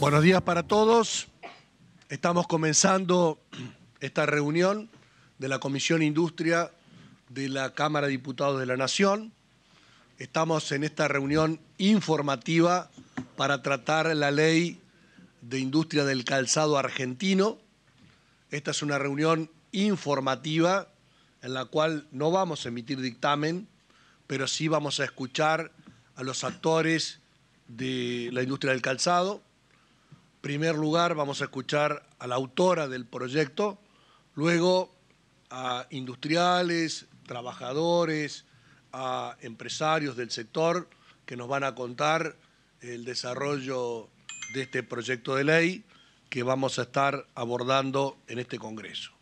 Buenos días para todos. Estamos comenzando esta reunión de la Comisión Industria de la Cámara de Diputados de la Nación. Estamos en esta reunión informativa para tratar la ley de industria del calzado argentino. Esta es una reunión informativa en la cual no vamos a emitir dictamen, pero sí vamos a escuchar a los actores de la industria del calzado primer lugar vamos a escuchar a la autora del proyecto, luego a industriales, trabajadores, a empresarios del sector que nos van a contar el desarrollo de este proyecto de ley que vamos a estar abordando en este Congreso.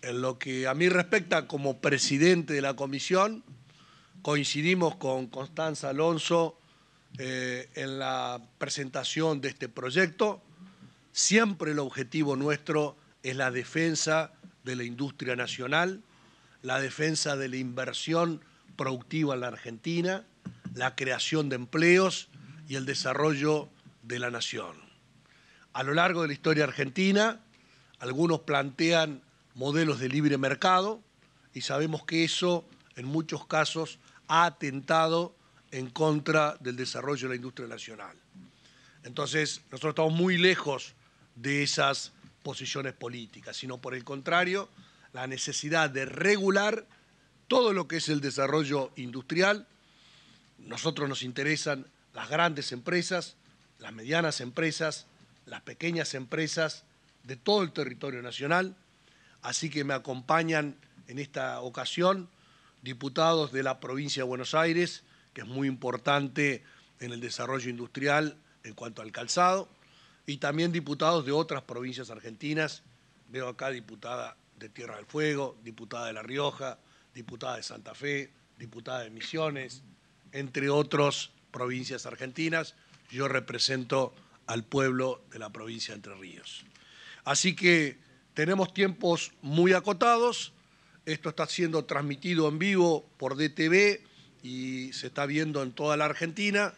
En lo que a mí respecta como presidente de la comisión, coincidimos con Constanza Alonso eh, en la presentación de este proyecto, siempre el objetivo nuestro es la defensa de la industria nacional, la defensa de la inversión productiva en la Argentina, la creación de empleos y el desarrollo de la nación. A lo largo de la historia argentina, algunos plantean modelos de libre mercado y sabemos que eso en muchos casos ha atentado en contra del desarrollo de la industria nacional. Entonces, nosotros estamos muy lejos de esas posiciones políticas, sino por el contrario, la necesidad de regular todo lo que es el desarrollo industrial. Nosotros nos interesan las grandes empresas, las medianas empresas, las pequeñas empresas de todo el territorio nacional. Así que me acompañan en esta ocasión diputados de la provincia de Buenos Aires, que es muy importante en el desarrollo industrial en cuanto al calzado, y también diputados de otras provincias argentinas. Veo acá diputada de Tierra del Fuego, diputada de La Rioja, diputada de Santa Fe, diputada de Misiones, entre otras provincias argentinas. Yo represento al pueblo de la provincia de Entre Ríos. Así que tenemos tiempos muy acotados. Esto está siendo transmitido en vivo por DTV y se está viendo en toda la Argentina.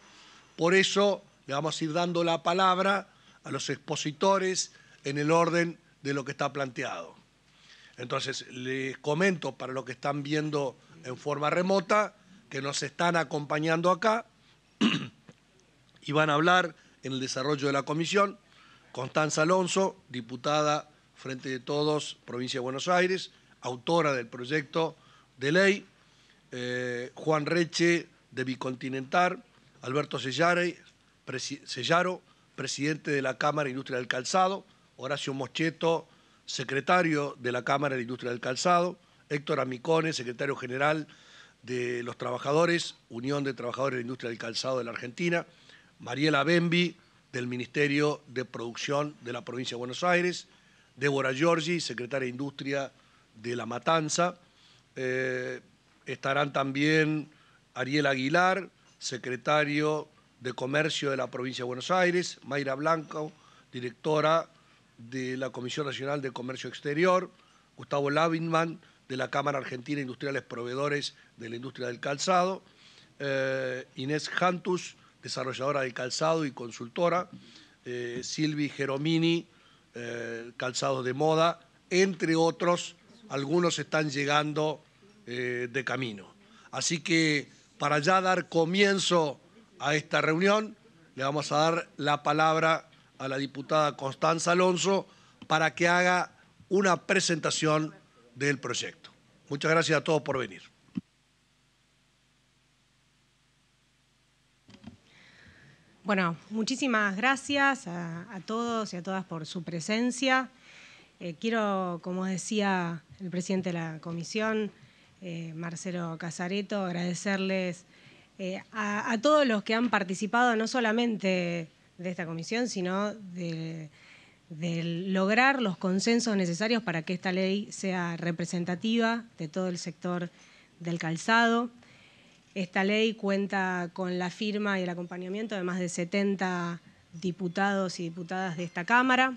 Por eso le vamos a ir dando la palabra a los expositores en el orden de lo que está planteado. Entonces, les comento para los que están viendo en forma remota, que nos están acompañando acá y van a hablar en el desarrollo de la comisión. Constanza Alonso, diputada Frente de Todos, Provincia de Buenos Aires, autora del proyecto de ley eh, Juan Reche de Bicontinental, Alberto Sellare, Sellaro, presidente de la Cámara de Industria del Calzado, Horacio Moscheto, secretario de la Cámara de Industria del Calzado, Héctor Amicone, secretario general de los trabajadores, Unión de Trabajadores de la Industria del Calzado de la Argentina, Mariela Bembi, del Ministerio de Producción de la Provincia de Buenos Aires, Débora Giorgi, secretaria de Industria de La Matanza, eh, Estarán también Ariel Aguilar, secretario de Comercio de la Provincia de Buenos Aires, Mayra Blanco, directora de la Comisión Nacional de Comercio Exterior, Gustavo Lavinman, de la Cámara Argentina de Industriales Proveedores de la Industria del Calzado, eh, Inés Jantus, desarrolladora del calzado y consultora, eh, Silvi Geromini, eh, Calzado de moda, entre otros, algunos están llegando eh, de camino. Así que para ya dar comienzo a esta reunión, le vamos a dar la palabra a la diputada Constanza Alonso para que haga una presentación del proyecto. Muchas gracias a todos por venir. Bueno, muchísimas gracias a, todos y a todas por su presencia. Eh, quiero, como decía el presidente de la comisión, eh, Marcelo Casareto, agradecerles eh, a, todos los que han participado, no solamente de esta comisión, sino de, lograr los consensos necesarios para que esta ley sea representativa de todo el sector del calzado. Esta ley cuenta con la firma y el acompañamiento de más de 70 diputados y diputadas de esta Cámara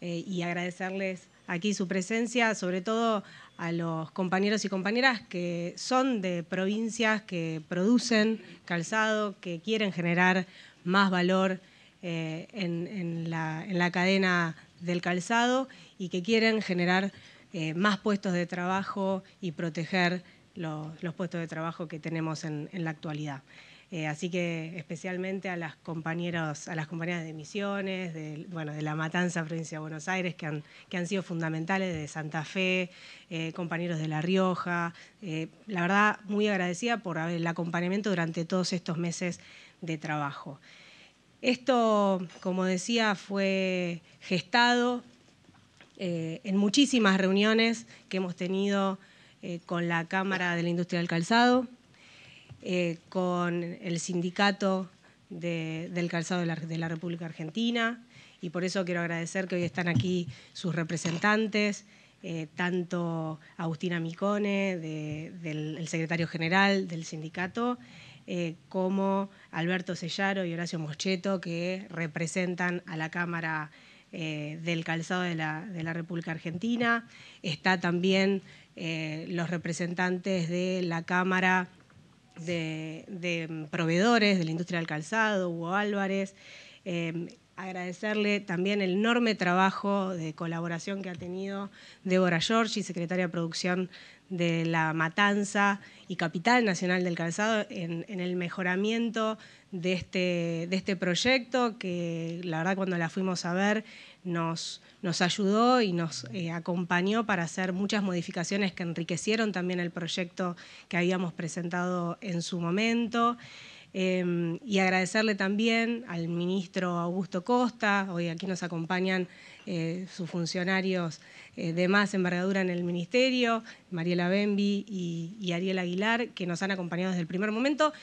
eh, y agradecerles aquí su presencia, sobre todo a los compañeros y compañeras que son de provincias que producen calzado, que quieren generar más valor eh, en, la, cadena del calzado y que quieren generar eh, más puestos de trabajo y proteger los, puestos de trabajo que tenemos en la actualidad. Eh, así que especialmente a las a las compañeras de Misiones, de, La Matanza, provincia de Buenos Aires, que han, sido fundamentales, de Santa Fe, eh, compañeros de La Rioja. Eh, la verdad, muy agradecida por el acompañamiento durante todos estos meses de trabajo. Esto, como decía, fue gestado en muchísimas reuniones que hemos tenido con la Cámara de la Industria del Calzado, eh, con el sindicato del calzado de la, República Argentina y por eso quiero agradecer que hoy están aquí sus representantes, eh, tanto Agustina Micone, del el secretario general del sindicato, eh, como Alberto Sellaro y Horacio Moscheto, que representan a la Cámara del Calzado de la, de la, República Argentina. Está también los representantes de la Cámara de, mm, proveedores de la industria del calzado, Hugo Álvarez. Em, agradecerle también el enorme trabajo de colaboración que ha tenido Débora Giorgi, secretaria de producción de La Matanza y Capital Nacional del Calzado, en, el mejoramiento de este, de este proyecto, que la verdad cuando la fuimos a ver nos, ayudó y nos eh, acompañó para hacer muchas modificaciones que enriquecieron también el proyecto que habíamos presentado en su momento. Em, y agradecerle también al ministro Augusto Costa, hoy aquí nos acompañan eh, sus funcionarios eh, de más envergadura en el ministerio, Mariela Bembi y, y, Ariel Aguilar, que nos han acompañado desde el primer momento.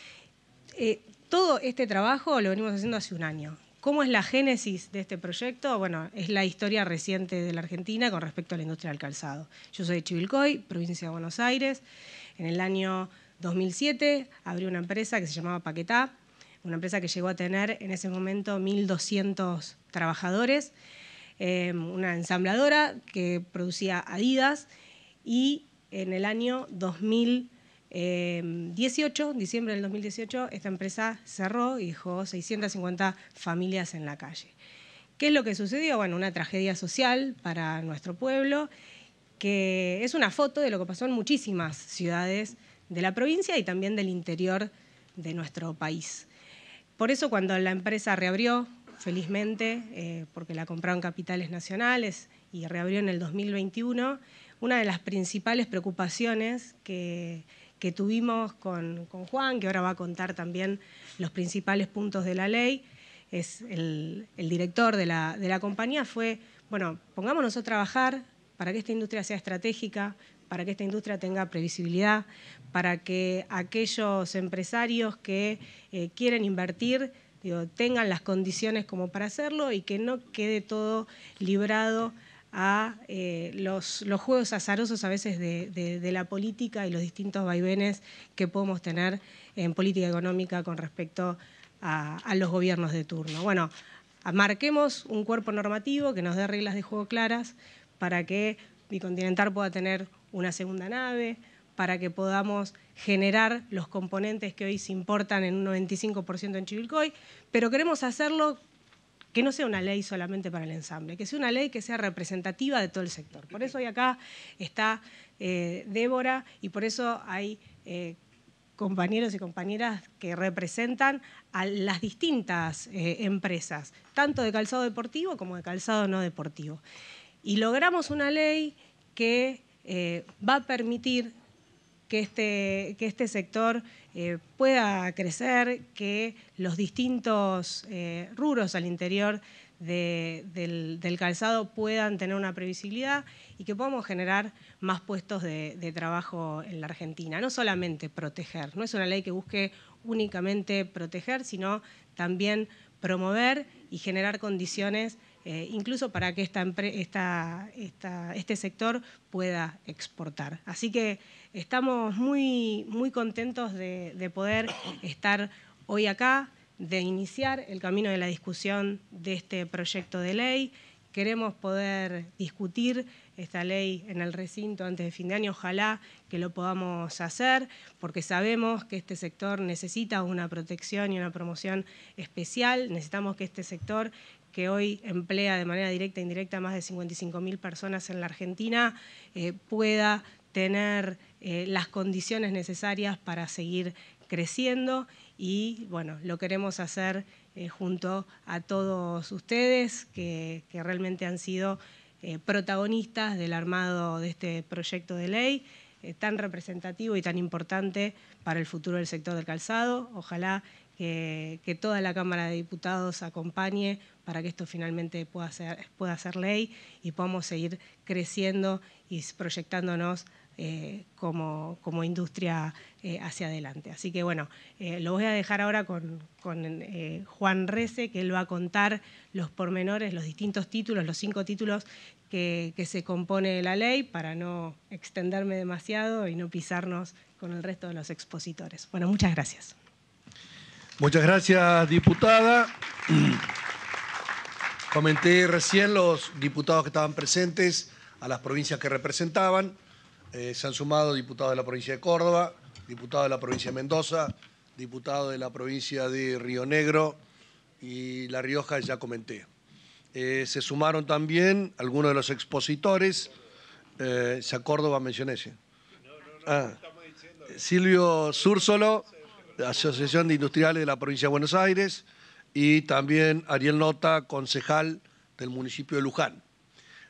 todo este trabajo lo venimos haciendo hace un año. ¿Cómo es la génesis de este proyecto? Bueno, es la historia reciente de la Argentina con respecto a la industria del calzado. Yo soy de Chivilcoy, provincia de Buenos Aires. En el año 2007 abrí una empresa que se llamaba Paquetá, una empresa que llegó a tener en ese momento 1.200 trabajadores, em, una ensambladora que producía Adidas y en el año 2000 18, em, diciembre del 2018, esta empresa cerró y dejó 650 familias en la calle. ¿Qué es lo que sucedió? Bueno, una tragedia social para nuestro pueblo, que es una foto de lo que pasó en muchísimas ciudades de la provincia y también del interior de nuestro país. Por eso cuando la empresa reabrió, felizmente, eh, porque la compraron capitales nacionales y reabrió en el 2021, una de las principales preocupaciones que que tuvimos con, Juan, que ahora va a contar también los principales puntos de la ley, es el, director de la, compañía, fue, bueno, pongámonos a trabajar para que esta industria sea estratégica, para que esta industria tenga previsibilidad, para que aquellos empresarios que eh, quieren invertir tengan las condiciones como para hacerlo y que no quede todo librado a eh, los, juegos azarosos a veces de, la política y los distintos vaivenes que podemos tener en política económica con respecto a, a los gobiernos de turno. Bueno, marquemos un cuerpo normativo que nos dé reglas de juego claras para que Bicontinental pueda tener una segunda nave, para que podamos generar los componentes que hoy se importan en un 95% en Chivilcoy, pero queremos hacerlo que no sea una ley solamente para el ensamble, que sea una ley que sea representativa de todo el sector. Por eso hoy acá está eh, Débora y por eso hay eh, compañeros y compañeras que representan a las distintas eh, empresas, tanto de calzado deportivo como de calzado no deportivo. Y logramos una ley que va a permitir que este, que este sector eh, pueda crecer, que los distintos eh, rubros al interior del, calzado puedan tener una previsibilidad y que podamos generar más puestos de, trabajo en la Argentina. No solamente proteger, no es una ley que busque únicamente proteger, sino también promover y generar condiciones eh, incluso para que este sector pueda exportar. Así que Estamos muy, muy contentos de, poder estar hoy acá, de iniciar el camino de la discusión de este proyecto de ley. Queremos poder discutir esta ley en el recinto antes de fin de año, ojalá que lo podamos hacer, porque sabemos que este sector necesita una protección y una promoción especial, necesitamos que este sector que hoy emplea de manera directa e indirecta más de 55.000 personas en la Argentina, eh, pueda tener eh, las condiciones necesarias para seguir creciendo y bueno, lo queremos hacer eh, junto a todos ustedes que, realmente han sido eh, protagonistas del armado de este proyecto de ley tan representativo y tan importante para el futuro del sector del calzado. Ojalá que, toda la Cámara de Diputados acompañe para que esto finalmente pueda ser, pueda ser ley y podamos seguir creciendo y proyectándonos eh, como, como, industria eh, hacia adelante. Así que bueno, eh, lo voy a dejar ahora con, Juan Rece, que él va a contar los pormenores, los distintos títulos, los cinco títulos que, que se compone la ley, para no extenderme demasiado y no pisarnos con el resto de los expositores. Bueno, muchas gracias. Muchas gracias, diputada. Comenté recién los diputados que estaban presentes a las provincias que representaban. Eh, se han sumado diputados de la provincia de Córdoba, diputados de la provincia de Mendoza, diputados de la provincia de Río Negro y La Rioja, ya comenté. Eh, se sumaron también algunos de los expositores, eh, ya Córdoba mencioné ese. Ah, Silvio Súrsolo, Asociación de Industriales de la provincia de Buenos Aires, y también Ariel Nota, concejal del municipio de Luján.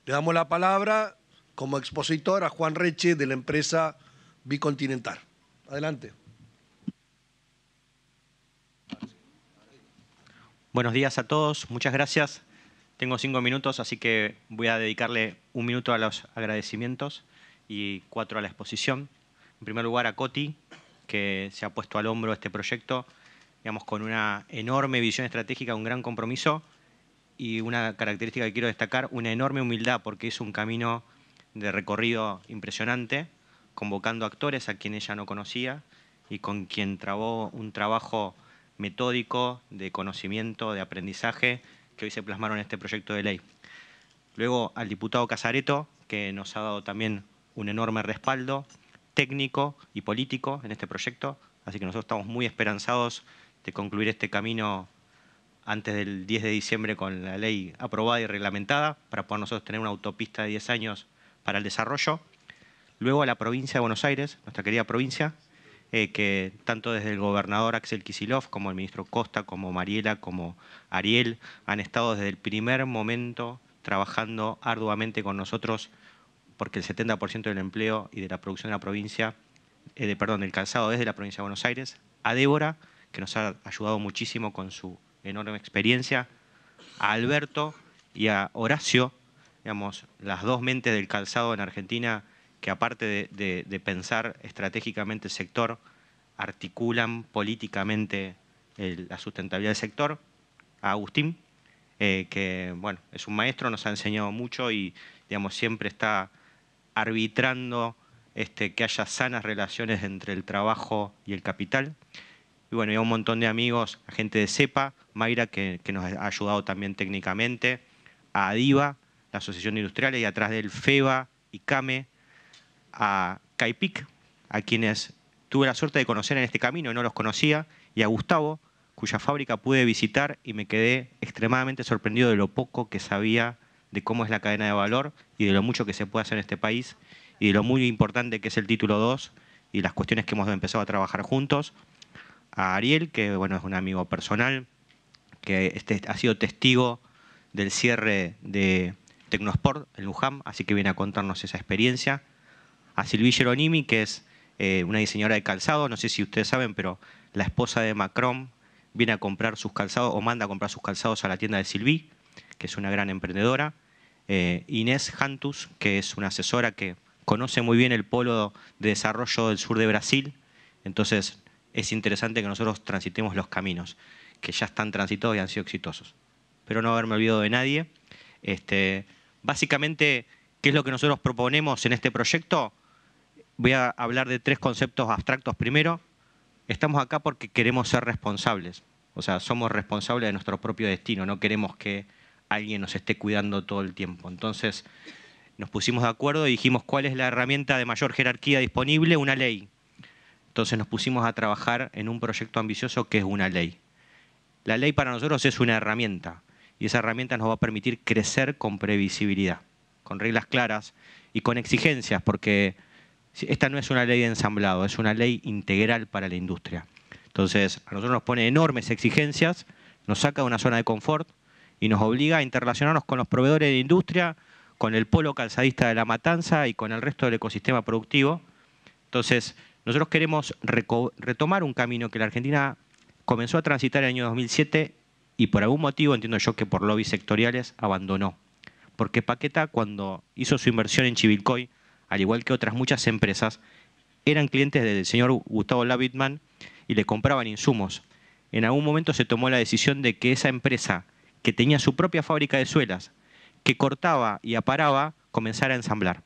Le damos la palabra como expositor a Juan Reche de la empresa Bicontinental. Adelante. Buenos días a todos, muchas gracias. Tengo cinco minutos, así que voy a dedicarle un minuto a los agradecimientos y cuatro a la exposición. En primer lugar, a Coti, que se ha puesto al hombro este proyecto, digamos, con una enorme visión estratégica, un gran compromiso y una característica que quiero destacar, una enorme humildad, porque es un camino de recorrido impresionante, convocando actores a quien ella no conocía y con quien trabó un trabajo metódico de conocimiento, de aprendizaje, que hoy se plasmaron en este proyecto de ley. Luego al diputado Casareto, que nos ha dado también un enorme respaldo técnico y político en este proyecto, así que nosotros estamos muy esperanzados de concluir este camino antes del 10 de diciembre con la ley aprobada y reglamentada, para poder nosotros tener una autopista de 10 años para el desarrollo, luego a la provincia de Buenos Aires, nuestra querida provincia, eh, que tanto desde el gobernador Axel Kisilov como el ministro Costa, como Mariela, como Ariel, han estado desde el primer momento trabajando arduamente con nosotros porque el 70% del empleo y de la producción de la provincia, eh, de, perdón, del calzado desde la provincia de Buenos Aires, a Débora, que nos ha ayudado muchísimo con su enorme experiencia, a Alberto y a Horacio, las dos mentes del calzado en Argentina que aparte de, pensar estratégicamente el sector, articulan políticamente la sustentabilidad del sector, a Agustín, eh, que bueno, es un maestro, nos ha enseñado mucho y digamos, siempre está arbitrando este, que haya sanas relaciones entre el trabajo y el capital. Y bueno, y a un montón de amigos, a gente de CEPA, Mayra, que, que nos ha ayudado también técnicamente, a Adiva, la Asociación Industriales, y atrás del FEBA y CAME, a CAIPIC, a quienes tuve la suerte de conocer en este camino, no los conocía, y a Gustavo, cuya fábrica pude visitar y me quedé extremadamente sorprendido de lo poco que sabía de cómo es la cadena de valor y de lo mucho que se puede hacer en este país y de lo muy importante que es el título 2 y las cuestiones que hemos empezado a trabajar juntos. A Ariel, que bueno, es un amigo personal, que este ha sido testigo del cierre de Tecnosport en Luján, así que viene a contarnos esa experiencia. A Silvi Geronimi, que es eh, una diseñadora de calzado, no sé si ustedes saben, pero la esposa de Macron viene a comprar sus calzados o manda a comprar sus calzados a la tienda de Silvi, que es una gran emprendedora. Eh, Inés Jantus, que es una asesora que conoce muy bien el polo de desarrollo del sur de Brasil, entonces es interesante que nosotros transitemos los caminos que ya están transitados y han sido exitosos. Pero no haberme olvidado de nadie. Este, Básicamente, ¿qué es lo que nosotros proponemos en este proyecto? Voy a hablar de tres conceptos abstractos primero. Estamos acá porque queremos ser responsables, o sea, somos responsables de nuestro propio destino, no queremos que alguien nos esté cuidando todo el tiempo. Entonces, nos pusimos de acuerdo y dijimos cuál es la herramienta de mayor jerarquía disponible, una ley. Entonces nos pusimos a trabajar en un proyecto ambicioso que es una ley. La ley para nosotros es una herramienta y esa herramienta nos va a permitir crecer con previsibilidad, con reglas claras y con exigencias, porque esta no es una ley de ensamblado, es una ley integral para la industria. Entonces, a nosotros nos pone enormes exigencias, nos saca de una zona de confort y nos obliga a interrelacionarnos con los proveedores de industria, con el polo calzadista de la matanza y con el resto del ecosistema productivo. Entonces, nosotros queremos retomar un camino que la Argentina comenzó a transitar en el año 2007 y por algún motivo, entiendo yo que por lobbies sectoriales, abandonó. Porque Paqueta, cuando hizo su inversión en Chivilcoy, al igual que otras muchas empresas, eran clientes del señor Gustavo Labitman y le compraban insumos. En algún momento se tomó la decisión de que esa empresa, que tenía su propia fábrica de suelas, que cortaba y aparaba, comenzara a ensamblar.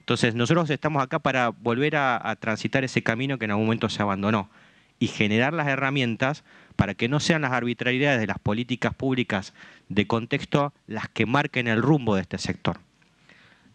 Entonces, nosotros estamos acá para volver a, a transitar ese camino que en algún momento se abandonó y generar las herramientas para que no sean las arbitrariedades de las políticas públicas de contexto las que marquen el rumbo de este sector.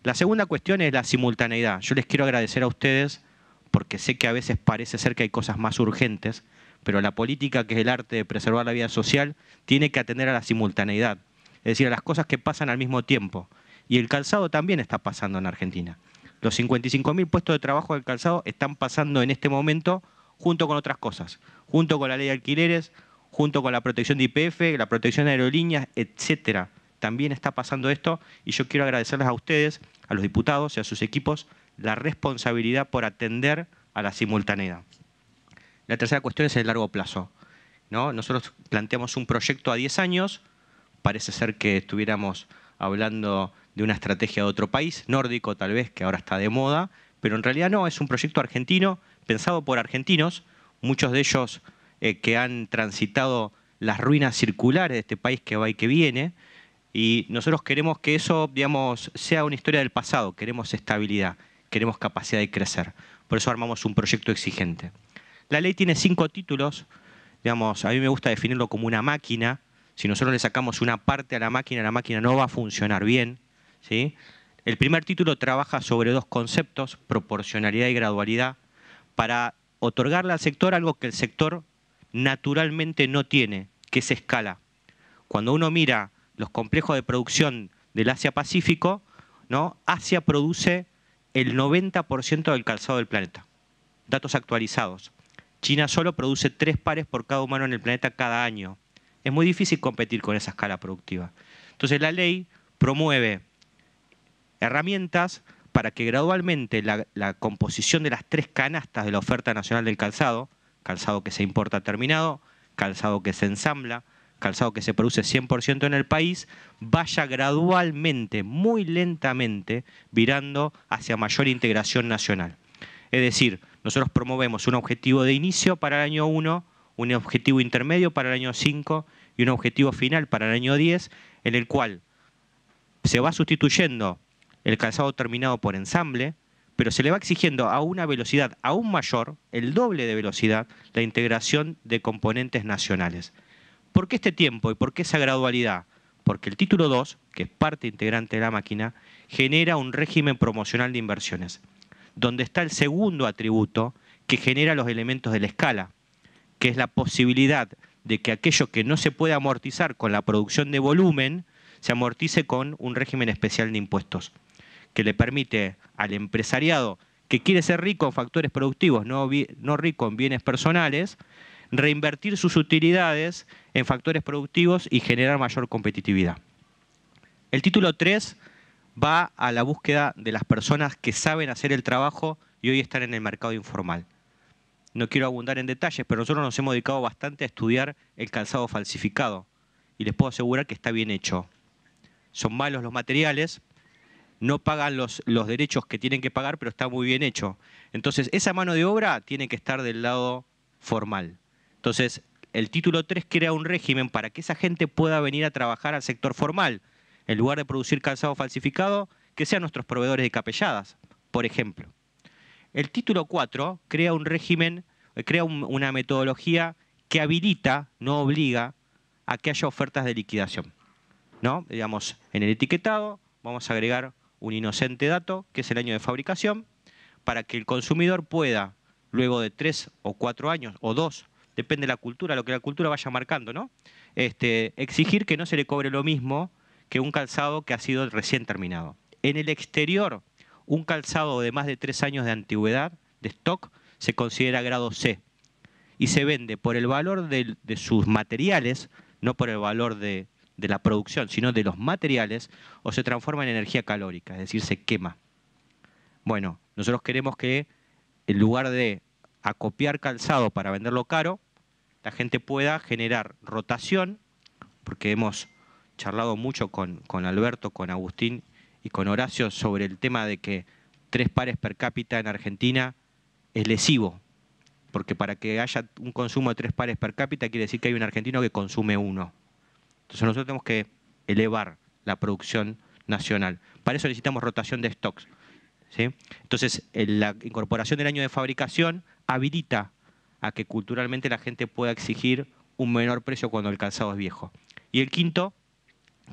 La segunda cuestión es la simultaneidad. Yo les quiero agradecer a ustedes porque sé que a veces parece ser que hay cosas más urgentes, pero la política, que es el arte de preservar la vida social, tiene que atender a la simultaneidad, es decir, a las cosas que pasan al mismo tiempo. Y el calzado también está pasando en Argentina. Los 55.000 puestos de trabajo del calzado están pasando en este momento junto con otras cosas, junto con la ley de alquileres, junto con la protección de IPF, la protección de aerolíneas, etcétera. También está pasando esto y yo quiero agradecerles a ustedes, a los diputados y a sus equipos la responsabilidad por atender a la simultaneidad. La tercera cuestión es el largo plazo. Nosotros planteamos un proyecto a 10 años, parece ser que estuviéramos hablando de una estrategia de otro país, nórdico tal vez, que ahora está de moda, pero en realidad no, es un proyecto argentino pensado por argentinos, muchos de ellos eh, que han transitado las ruinas circulares de este país que va y que viene, y nosotros queremos que eso, digamos, sea una historia del pasado, queremos estabilidad, queremos capacidad de crecer. Por eso armamos un proyecto exigente. La ley tiene cinco títulos, digamos, a mí me gusta definirlo como una máquina. Si nosotros le sacamos una parte a la máquina, la máquina no va a funcionar bien. ¿sí? El primer título trabaja sobre dos conceptos, proporcionalidad y gradualidad para otorgarle al sector algo que el sector naturalmente no tiene, que es escala. Cuando uno mira los complejos de producción del Asia-Pacífico, ¿no? Asia produce el 90% del calzado del planeta. Datos actualizados. China solo produce tres pares por cada humano en el planeta cada año. Es muy difícil competir con esa escala productiva. Entonces la ley promueve herramientas para que gradualmente la, composición de las tres canastas de la oferta nacional del calzado, calzado que se importa terminado, calzado que se ensambla, calzado que se produce 100% en el país, vaya gradualmente, muy lentamente, virando hacia mayor integración nacional. Es decir, nosotros promovemos un objetivo de inicio para el año 1, un objetivo intermedio para el año 5 y un objetivo final para el año 10, en el cual se va sustituyendo el calzado terminado por ensamble, pero se le va exigiendo a una velocidad aún mayor, el doble de velocidad, la integración de componentes nacionales. ¿Por qué este tiempo y por qué esa gradualidad? Porque el título 2, que es parte integrante de la máquina, genera un régimen promocional de inversiones, donde está el segundo atributo que genera los elementos de la escala, que es la posibilidad de que aquello que no se puede amortizar con la producción de volumen, se amortice con un régimen especial de impuestos que le permite al empresariado que quiere ser rico en factores productivos, no, rico en bienes personales, reinvertir sus utilidades en factores productivos y generar mayor competitividad. El título 3 va a la búsqueda de las personas que saben hacer el trabajo y hoy están en el mercado informal. No quiero abundar en detalles, pero nosotros nos hemos dedicado bastante a estudiar el calzado falsificado y les puedo asegurar que está bien hecho. Son malos los materiales, no pagan los, derechos que tienen que pagar, pero está muy bien hecho. Entonces, esa mano de obra tiene que estar del lado formal. Entonces, el título 3 crea un régimen para que esa gente pueda venir a trabajar al sector formal, en lugar de producir calzado falsificado, que sean nuestros proveedores de capelladas, por ejemplo. El título 4 crea un régimen, eh, crea una metodología que habilita, no obliga, a que haya ofertas de liquidación. ¿No? Digamos, en el etiquetado vamos a agregar un inocente dato, que es el año de fabricación, para que el consumidor pueda, luego de tres o cuatro años, o dos, depende de la cultura, lo que la cultura vaya marcando, ¿no? Este, exigir que no se le cobre lo mismo que un calzado que ha sido recién terminado. En el exterior, un calzado de más de tres años de antigüedad, de stock, se considera grado C y se vende por el valor de sus materiales, no por el valor de, de la producción, sino de los materiales, o se transforma en energía calórica, es decir, se quema. Bueno, nosotros queremos que en lugar de acopiar calzado para venderlo caro, la gente pueda generar rotación, porque hemos charlado mucho con, con Alberto, con Agustín y con Horacio sobre el tema de que tres pares per cápita en Argentina es lesivo, porque para que haya un consumo de tres pares per cápita quiere decir que hay un argentino que consume uno. Entonces nosotros tenemos que elevar la producción nacional. Para eso necesitamos rotación de stocks. Entonces la incorporación del año de fabricación habilita a que culturalmente la gente pueda exigir un menor precio cuando el calzado es viejo. Y el quinto,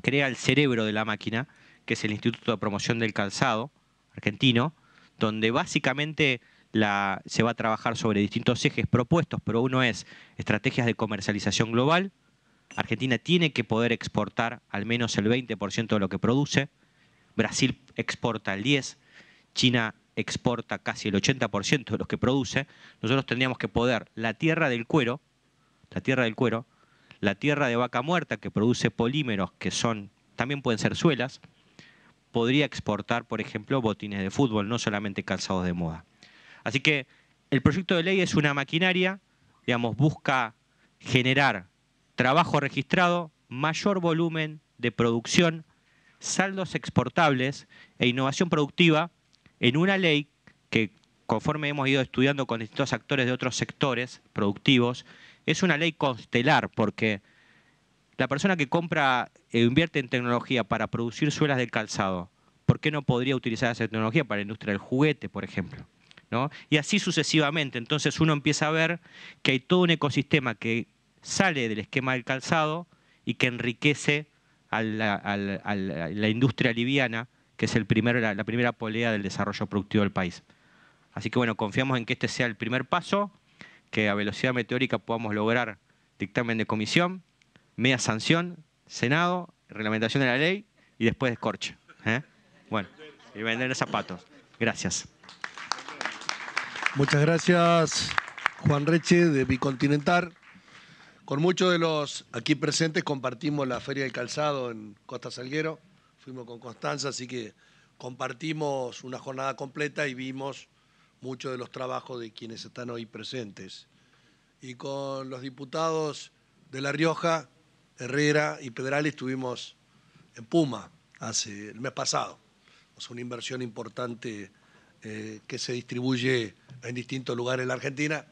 crea el cerebro de la máquina, que es el Instituto de Promoción del Calzado argentino, donde básicamente se va a trabajar sobre distintos ejes propuestos, pero uno es estrategias de comercialización global, Argentina tiene que poder exportar al menos el 20% de lo que produce. Brasil exporta el 10%, China exporta casi el 80% de lo que produce. Nosotros tendríamos que poder la tierra del cuero, la tierra del cuero, la tierra de vaca muerta que produce polímeros que son también pueden ser suelas, podría exportar, por ejemplo, botines de fútbol, no solamente calzados de moda. Así que el proyecto de ley es una maquinaria, digamos, busca generar trabajo registrado, mayor volumen de producción, saldos exportables e innovación productiva en una ley que, conforme hemos ido estudiando con distintos actores de otros sectores productivos, es una ley constelar porque la persona que compra e invierte en tecnología para producir suelas de calzado, ¿por qué no podría utilizar esa tecnología para la industria del juguete, por ejemplo? ¿No? Y así sucesivamente. Entonces uno empieza a ver que hay todo un ecosistema que sale del esquema del calzado y que enriquece a la, industria liviana, que es el la, primera polea del desarrollo productivo del país. Así que bueno, confiamos en que este sea el primer paso, que a velocidad meteórica podamos lograr dictamen de comisión, media sanción, Senado, reglamentación de la ley y después escorche. ¿eh? Bueno, y vender zapatos. Gracias. Muchas gracias, Juan Reche de Bicontinental. Con muchos de los aquí presentes compartimos la Feria del Calzado en Costa Salguero, fuimos con Constanza, así que compartimos una jornada completa y vimos muchos de los trabajos de quienes están hoy presentes. Y con los diputados de La Rioja, Herrera y Pedral estuvimos en Puma hace el mes pasado. Es una inversión importante eh, que se distribuye en distintos lugares en la Argentina.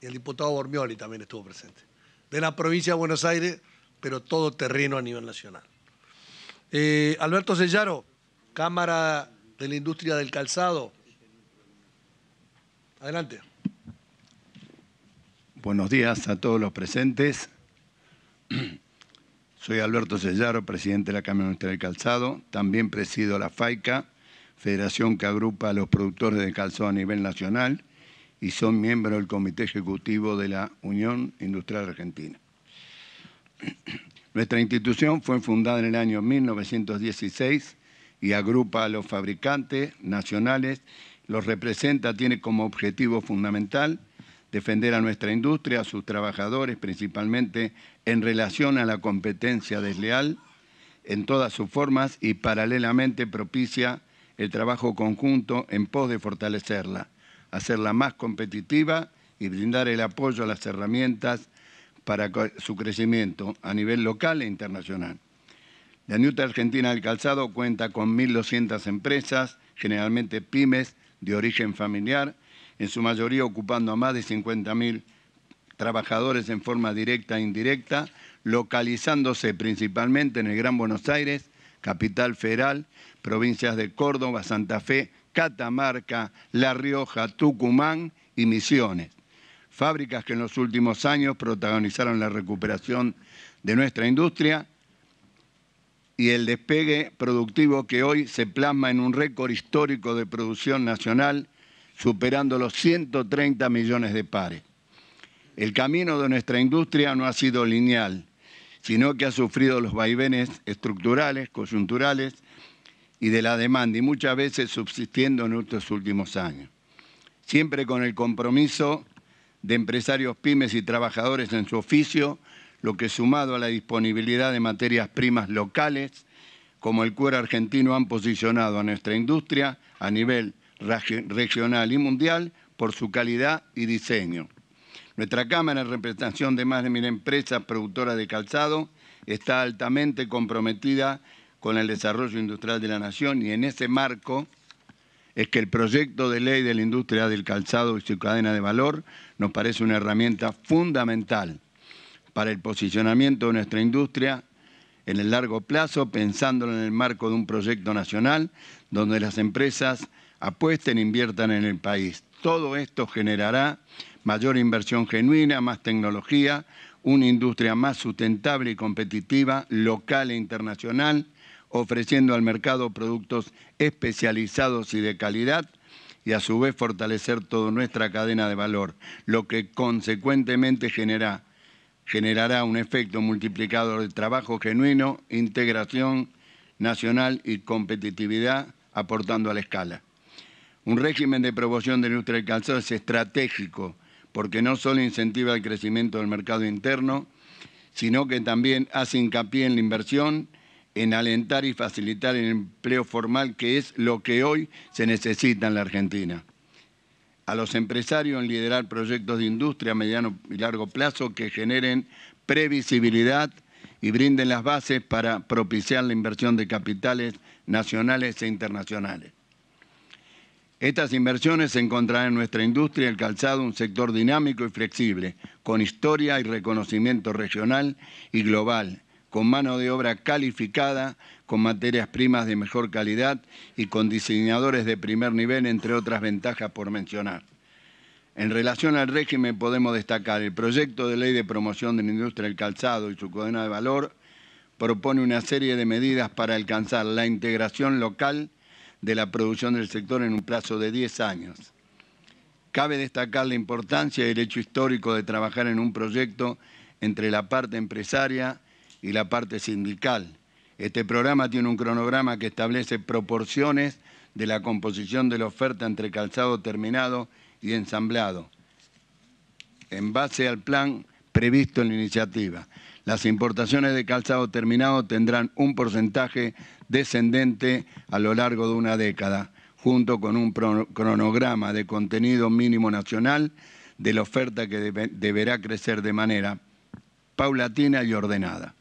Y el diputado Bormioli también estuvo presente de la provincia de Buenos Aires, pero todo terreno a nivel nacional. Eh, Alberto Sellaro, Cámara de la Industria del Calzado. Adelante. Buenos días a todos los presentes. Soy Alberto Sellaro, presidente de la Cámara Industrial del Calzado. También presido la FAICA, federación que agrupa a los productores de calzado a nivel nacional y son miembros del Comité Ejecutivo de la Unión Industrial Argentina. Nuestra institución fue fundada en el año 1916 y agrupa a los fabricantes nacionales, los representa, tiene como objetivo fundamental defender a nuestra industria, a sus trabajadores, principalmente en relación a la competencia desleal en todas sus formas y paralelamente propicia el trabajo conjunto en pos de fortalecerla hacerla más competitiva y brindar el apoyo a las herramientas para su crecimiento a nivel local e internacional. La Newt Argentina del Calzado cuenta con 1.200 empresas, generalmente pymes de origen familiar, en su mayoría ocupando a más de 50.000 trabajadores en forma directa e indirecta, localizándose principalmente en el Gran Buenos Aires, Capital Federal, provincias de Córdoba, Santa Fe, Catamarca, La Rioja, Tucumán y Misiones. Fábricas que en los últimos años protagonizaron la recuperación de nuestra industria y el despegue productivo que hoy se plasma en un récord histórico de producción nacional, superando los 130 millones de pares. El camino de nuestra industria no ha sido lineal, sino que ha sufrido los vaivenes estructurales, coyunturales y de la demanda, y muchas veces subsistiendo en estos últimos años. Siempre con el compromiso de empresarios pymes y trabajadores en su oficio, lo que sumado a la disponibilidad de materias primas locales, como el cuero argentino, han posicionado a nuestra industria a nivel regional y mundial por su calidad y diseño. Nuestra Cámara, en representación de más de mil empresas productoras de calzado, está altamente comprometida con el desarrollo industrial de la nación y en ese marco es que el proyecto de ley de la industria del calzado y su cadena de valor nos parece una herramienta fundamental para el posicionamiento de nuestra industria en el largo plazo, pensándolo en el marco de un proyecto nacional donde las empresas apuesten e inviertan en el país. Todo esto generará mayor inversión genuina, más tecnología, una industria más sustentable y competitiva, local e internacional, ofreciendo al mercado productos especializados y de calidad y a su vez fortalecer toda nuestra cadena de valor, lo que consecuentemente generará un efecto multiplicador de trabajo genuino, integración nacional y competitividad aportando a la escala. Un régimen de promoción de la industria del calzado es estratégico porque no solo incentiva el crecimiento del mercado interno, sino que también hace hincapié en la inversión en alentar y facilitar el empleo formal, que es lo que hoy se necesita en la Argentina. A los empresarios en liderar proyectos de industria a mediano y largo plazo que generen previsibilidad y brinden las bases para propiciar la inversión de capitales nacionales e internacionales. Estas inversiones encontrarán en nuestra industria el calzado un sector dinámico y flexible, con historia y reconocimiento regional y global, con mano de obra calificada, con materias primas de mejor calidad y con diseñadores de primer nivel, entre otras ventajas por mencionar. En relación al régimen podemos destacar el proyecto de ley de promoción de la industria del calzado y su cadena de valor propone una serie de medidas para alcanzar la integración local de la producción del sector en un plazo de 10 años. Cabe destacar la importancia y el hecho histórico de trabajar en un proyecto entre la parte empresaria y la parte sindical. Este programa tiene un cronograma que establece proporciones de la composición de la oferta entre calzado terminado y ensamblado, en base al plan previsto en la iniciativa. Las importaciones de calzado terminado tendrán un porcentaje descendente a lo largo de una década, junto con un cronograma de contenido mínimo nacional de la oferta que deberá crecer de manera paulatina y ordenada.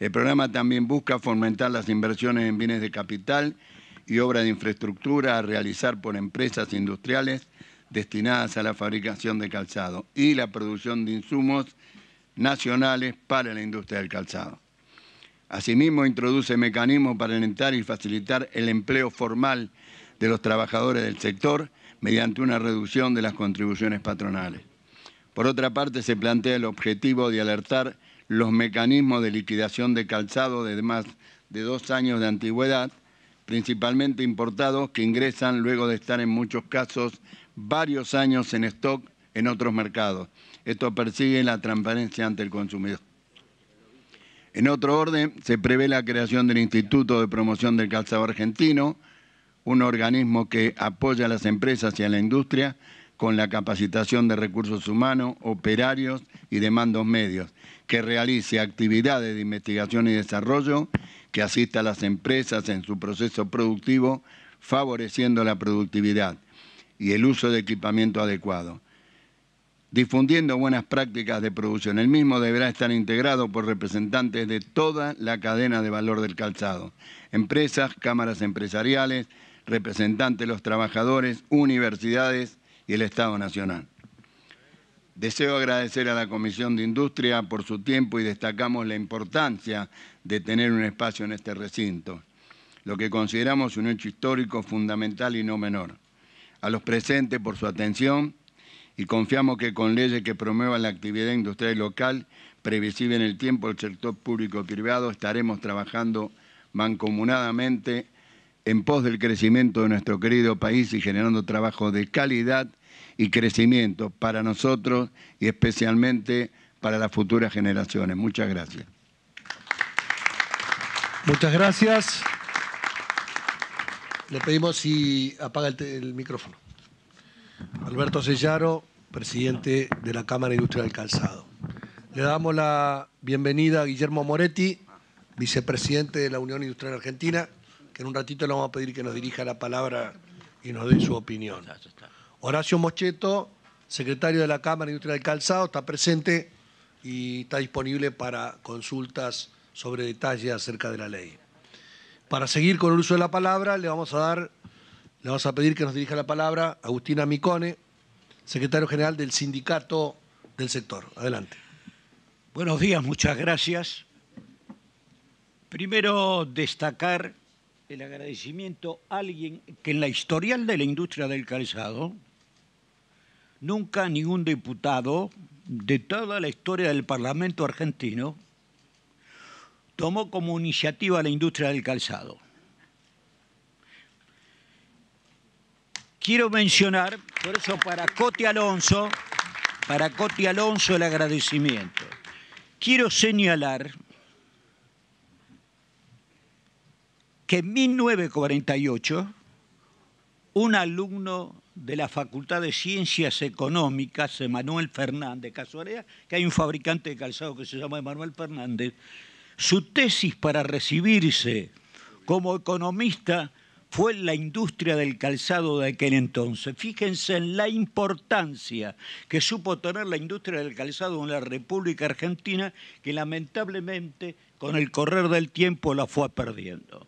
El programa también busca fomentar las inversiones en bienes de capital y obra de infraestructura a realizar por empresas industriales destinadas a la fabricación de calzado y la producción de insumos nacionales para la industria del calzado. Asimismo, introduce mecanismos para alentar y facilitar el empleo formal de los trabajadores del sector mediante una reducción de las contribuciones patronales. Por otra parte, se plantea el objetivo de alertar los mecanismos de liquidación de calzado de más de dos años de antigüedad, principalmente importados, que ingresan luego de estar en muchos casos varios años en stock en otros mercados. Esto persigue la transparencia ante el consumidor. En otro orden, se prevé la creación del Instituto de Promoción del Calzado Argentino, un organismo que apoya a las empresas y a la industria con la capacitación de recursos humanos, operarios y de mandos medios, que realice actividades de investigación y desarrollo, que asista a las empresas en su proceso productivo, favoreciendo la productividad y el uso de equipamiento adecuado. Difundiendo buenas prácticas de producción, el mismo deberá estar integrado por representantes de toda la cadena de valor del calzado, empresas, cámaras empresariales, representantes de los trabajadores, universidades y el Estado Nacional. Deseo agradecer a la Comisión de Industria por su tiempo y destacamos la importancia de tener un espacio en este recinto, lo que consideramos un hecho histórico fundamental y no menor. A los presentes por su atención y confiamos que con leyes que promuevan la actividad industrial local, previsible en el tiempo el sector público y privado, estaremos trabajando mancomunadamente en pos del crecimiento de nuestro querido país y generando trabajo de calidad y crecimiento para nosotros y especialmente para las futuras generaciones. Muchas gracias. Muchas gracias. Le pedimos si apaga el, micrófono. Alberto Sellaro, presidente de la Cámara Industrial del Calzado. Le damos la bienvenida a Guillermo Moretti, vicepresidente de la Unión Industrial Argentina, que en un ratito le vamos a pedir que nos dirija la palabra y nos dé su opinión. Horacio Mocheto, secretario de la Cámara Industria del Calzado, está presente y está disponible para consultas sobre detalles acerca de la ley. Para seguir con el uso de la palabra, le vamos a dar, le vamos a pedir que nos dirija la palabra a Agustina Micone, secretario general del sindicato del sector. Adelante. Buenos días, muchas gracias. Primero, destacar el agradecimiento a alguien que en la historial de la industria del calzado, nunca ningún diputado de toda la historia del Parlamento argentino tomó como iniciativa la industria del calzado. Quiero mencionar, por eso para Coti Alonso, para Coti Alonso el agradecimiento. Quiero señalar que en 1948 un alumno de la Facultad de Ciencias Económicas, Emanuel Fernández, casualidad que hay un fabricante de calzado que se llama Emanuel Fernández, su tesis para recibirse como economista fue la industria del calzado de aquel entonces. Fíjense en la importancia que supo tener la industria del calzado en la República Argentina, que lamentablemente con el correr del tiempo la fue perdiendo.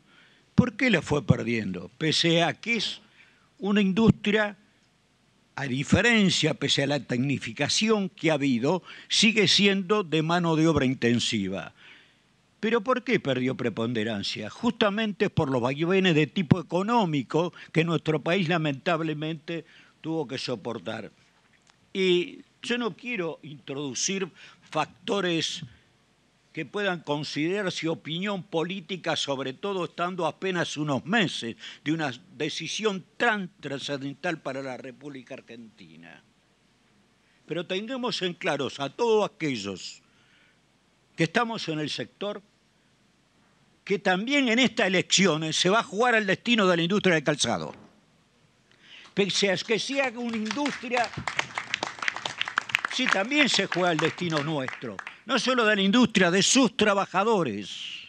¿Por qué la fue perdiendo? Pese a que es una industria, a diferencia, pese a la tecnificación que ha habido, sigue siendo de mano de obra intensiva. ¿Pero por qué perdió preponderancia? Justamente por los vaivenes de tipo económico que nuestro país lamentablemente tuvo que soportar. Y yo no quiero introducir factores que puedan considerarse opinión política, sobre todo estando apenas unos meses de una decisión tan trascendental para la República Argentina. Pero tengamos en claros a todos aquellos que estamos en el sector que también en estas elecciones se va a jugar el destino de la industria del calzado. Pese a que sea una industria, sí, también se juega el destino nuestro no solo de la industria, de sus trabajadores.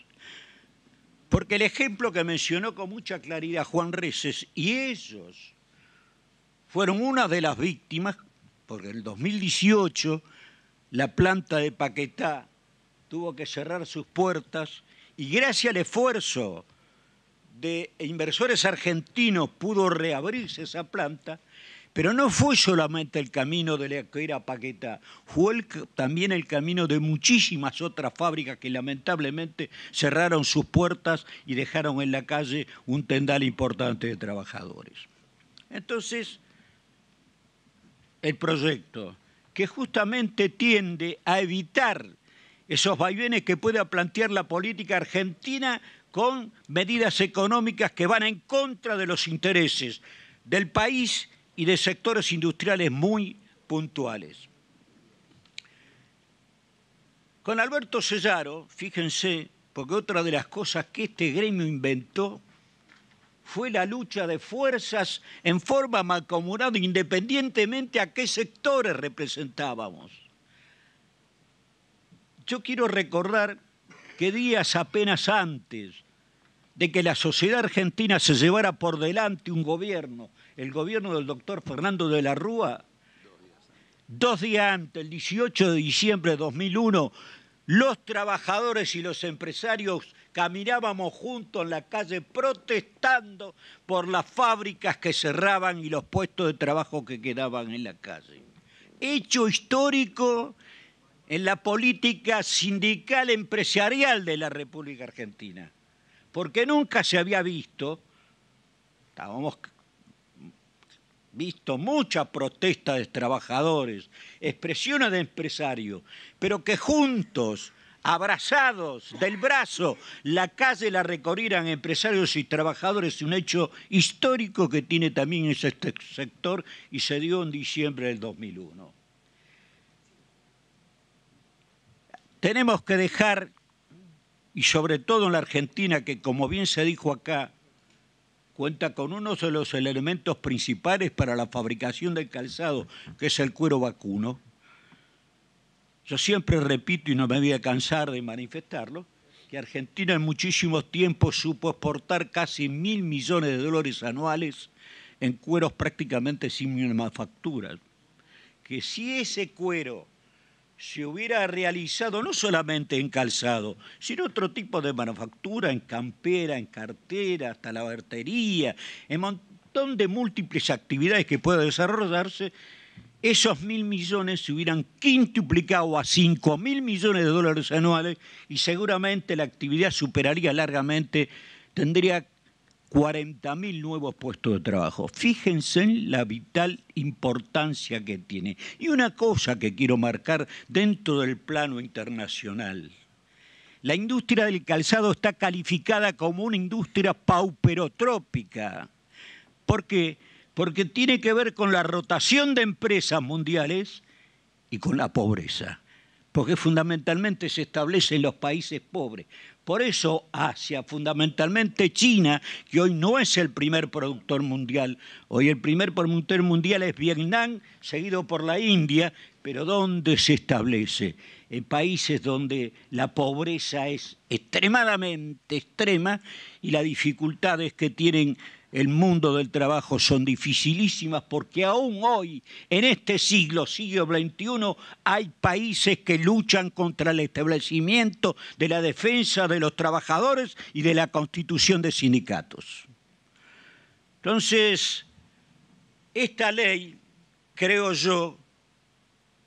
Porque el ejemplo que mencionó con mucha claridad Juan Reces, y ellos fueron una de las víctimas, porque en el 2018 la planta de Paquetá tuvo que cerrar sus puertas y gracias al esfuerzo de inversores argentinos pudo reabrirse esa planta pero no fue solamente el camino de la que era Paquetá, fue también el camino de muchísimas otras fábricas que lamentablemente cerraron sus puertas y dejaron en la calle un tendal importante de trabajadores. Entonces, el proyecto, que justamente tiende a evitar esos vaivenes que pueda plantear la política argentina con medidas económicas que van en contra de los intereses del país y de sectores industriales muy puntuales. Con Alberto Sellaro, fíjense, porque otra de las cosas que este gremio inventó fue la lucha de fuerzas en forma mancomunada, independientemente a qué sectores representábamos. Yo quiero recordar que días apenas antes de que la sociedad argentina se llevara por delante un gobierno el gobierno del doctor Fernando de la Rúa, dos días antes, el 18 de diciembre de 2001, los trabajadores y los empresarios caminábamos juntos en la calle protestando por las fábricas que cerraban y los puestos de trabajo que quedaban en la calle. Hecho histórico en la política sindical empresarial de la República Argentina, porque nunca se había visto, estábamos visto mucha protesta de trabajadores, expresiones de empresarios, pero que juntos, abrazados del brazo, la calle la recorrieran empresarios y trabajadores, un hecho histórico que tiene también este sector y se dio en diciembre del 2001. Tenemos que dejar, y sobre todo en la Argentina, que como bien se dijo acá, cuenta con uno de los elementos principales para la fabricación del calzado, que es el cuero vacuno. Yo siempre repito y no me voy a cansar de manifestarlo, que Argentina en muchísimos tiempos supo exportar casi mil millones de dólares anuales en cueros prácticamente sin manufactura. Que si ese cuero se hubiera realizado no solamente en calzado, sino otro tipo de manufactura, en campera, en cartera, hasta la vertería, en montón de múltiples actividades que pueda desarrollarse, esos mil millones se hubieran quintuplicado a cinco mil millones de dólares anuales y seguramente la actividad superaría largamente, tendría 40.000 nuevos puestos de trabajo. Fíjense en la vital importancia que tiene. Y una cosa que quiero marcar dentro del plano internacional. La industria del calzado está calificada como una industria pauperotrópica. ¿Por qué? Porque tiene que ver con la rotación de empresas mundiales y con la pobreza porque fundamentalmente se establece en los países pobres. Por eso Asia, fundamentalmente China, que hoy no es el primer productor mundial, hoy el primer productor mundial es Vietnam, seguido por la India, pero ¿dónde se establece? En países donde la pobreza es extremadamente extrema y las dificultades que tienen el mundo del trabajo son dificilísimas porque aún hoy, en este siglo, siglo XXI, hay países que luchan contra el establecimiento de la defensa de los trabajadores y de la constitución de sindicatos. Entonces, esta ley, creo yo,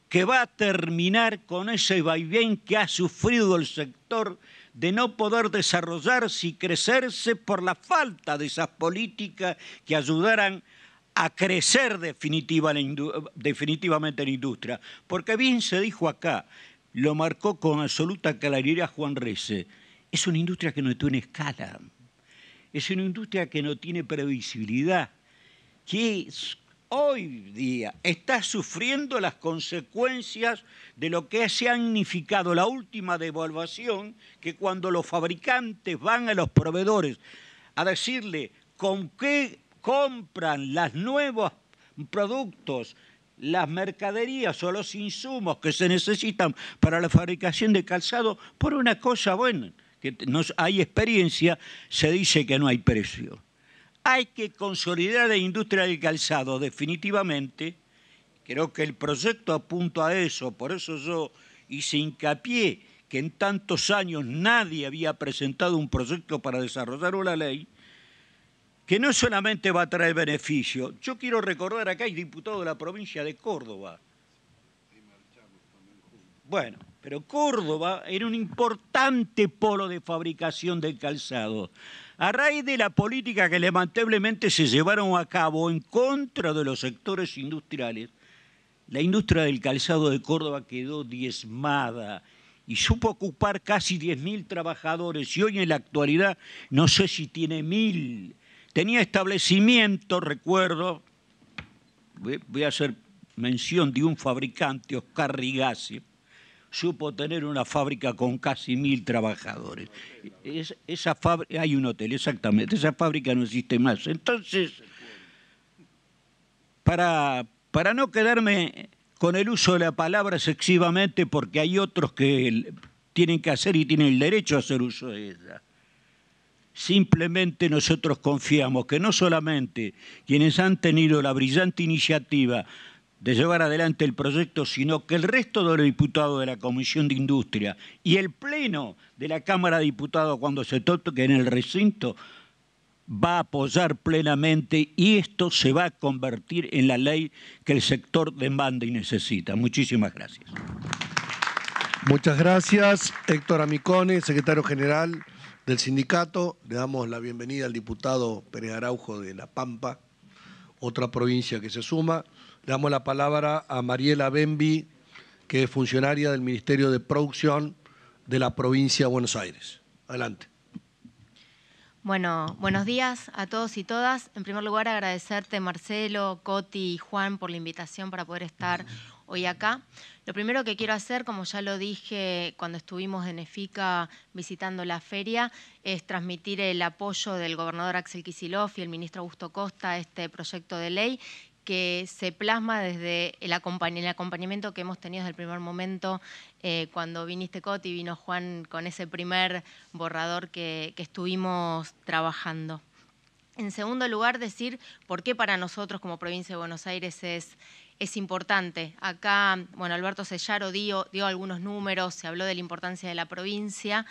que va a terminar con ese vaivén que ha sufrido el sector de no poder desarrollarse y crecerse por la falta de esas políticas que ayudaran a crecer definitivamente la industria. Porque bien se dijo acá, lo marcó con absoluta claridad Juan Rece, es una industria que no tiene escala, es una industria que no tiene previsibilidad, que hoy día está sufriendo las consecuencias de lo que se ha significado la última devaluación, que cuando los fabricantes van a los proveedores a decirle con qué compran los nuevos productos, las mercaderías o los insumos que se necesitan para la fabricación de calzado, por una cosa buena, que nos, hay experiencia, se dice que no hay precio. Hay que consolidar la industria del calzado, definitivamente. Creo que el proyecto apunta a eso, por eso yo hice hincapié que en tantos años nadie había presentado un proyecto para desarrollar una ley, que no solamente va a traer beneficio. Yo quiero recordar acá, hay diputado de la provincia de Córdoba. Bueno, pero Córdoba era un importante polo de fabricación del calzado a raíz de la política que lamentablemente se llevaron a cabo en contra de los sectores industriales, la industria del calzado de Córdoba quedó diezmada y supo ocupar casi 10.000 trabajadores y hoy en la actualidad no sé si tiene mil. Tenía establecimiento, recuerdo, voy a hacer mención de un fabricante, Oscar Rigasi, supo tener una fábrica con casi mil trabajadores. esa fábrica, hay un hotel, exactamente, esa fábrica no existe más. Entonces, para, para no quedarme con el uso de la palabra excesivamente, porque hay otros que tienen que hacer y tienen el derecho a hacer uso de ella. Simplemente nosotros confiamos que no solamente quienes han tenido la brillante iniciativa de llevar adelante el proyecto, sino que el resto de los diputados de la Comisión de Industria y el Pleno de la Cámara de Diputados, cuando se toque en el recinto, va a apoyar plenamente y esto se va a convertir en la ley que el sector demanda y necesita. Muchísimas gracias. Muchas gracias, Héctor Amicone, secretario general del sindicato. Le damos la bienvenida al diputado Pérez Araujo de La Pampa, otra provincia que se suma damos la palabra a Mariela Bembi, que es funcionaria del Ministerio de Producción de la provincia de Buenos Aires. Adelante. Bueno, buenos días a todos y todas. En primer lugar, agradecerte, Marcelo, Coti y Juan, por la invitación para poder estar hoy acá. Lo primero que quiero hacer, como ya lo dije cuando estuvimos en EFICA visitando la feria, es transmitir el apoyo del gobernador Axel Kicillof y el ministro Augusto Costa a este proyecto de ley que se plasma desde el, acompañamiento que hemos tenido desde el primer momento, eh, cuando viniste Coti, vino Juan con ese primer borrador que, estuvimos trabajando. En segundo lugar, decir por qué para nosotros como provincia de Buenos Aires es, es importante. Acá, bueno, Alberto Sellaro dio algunos números, se habló de la importancia de la provincia.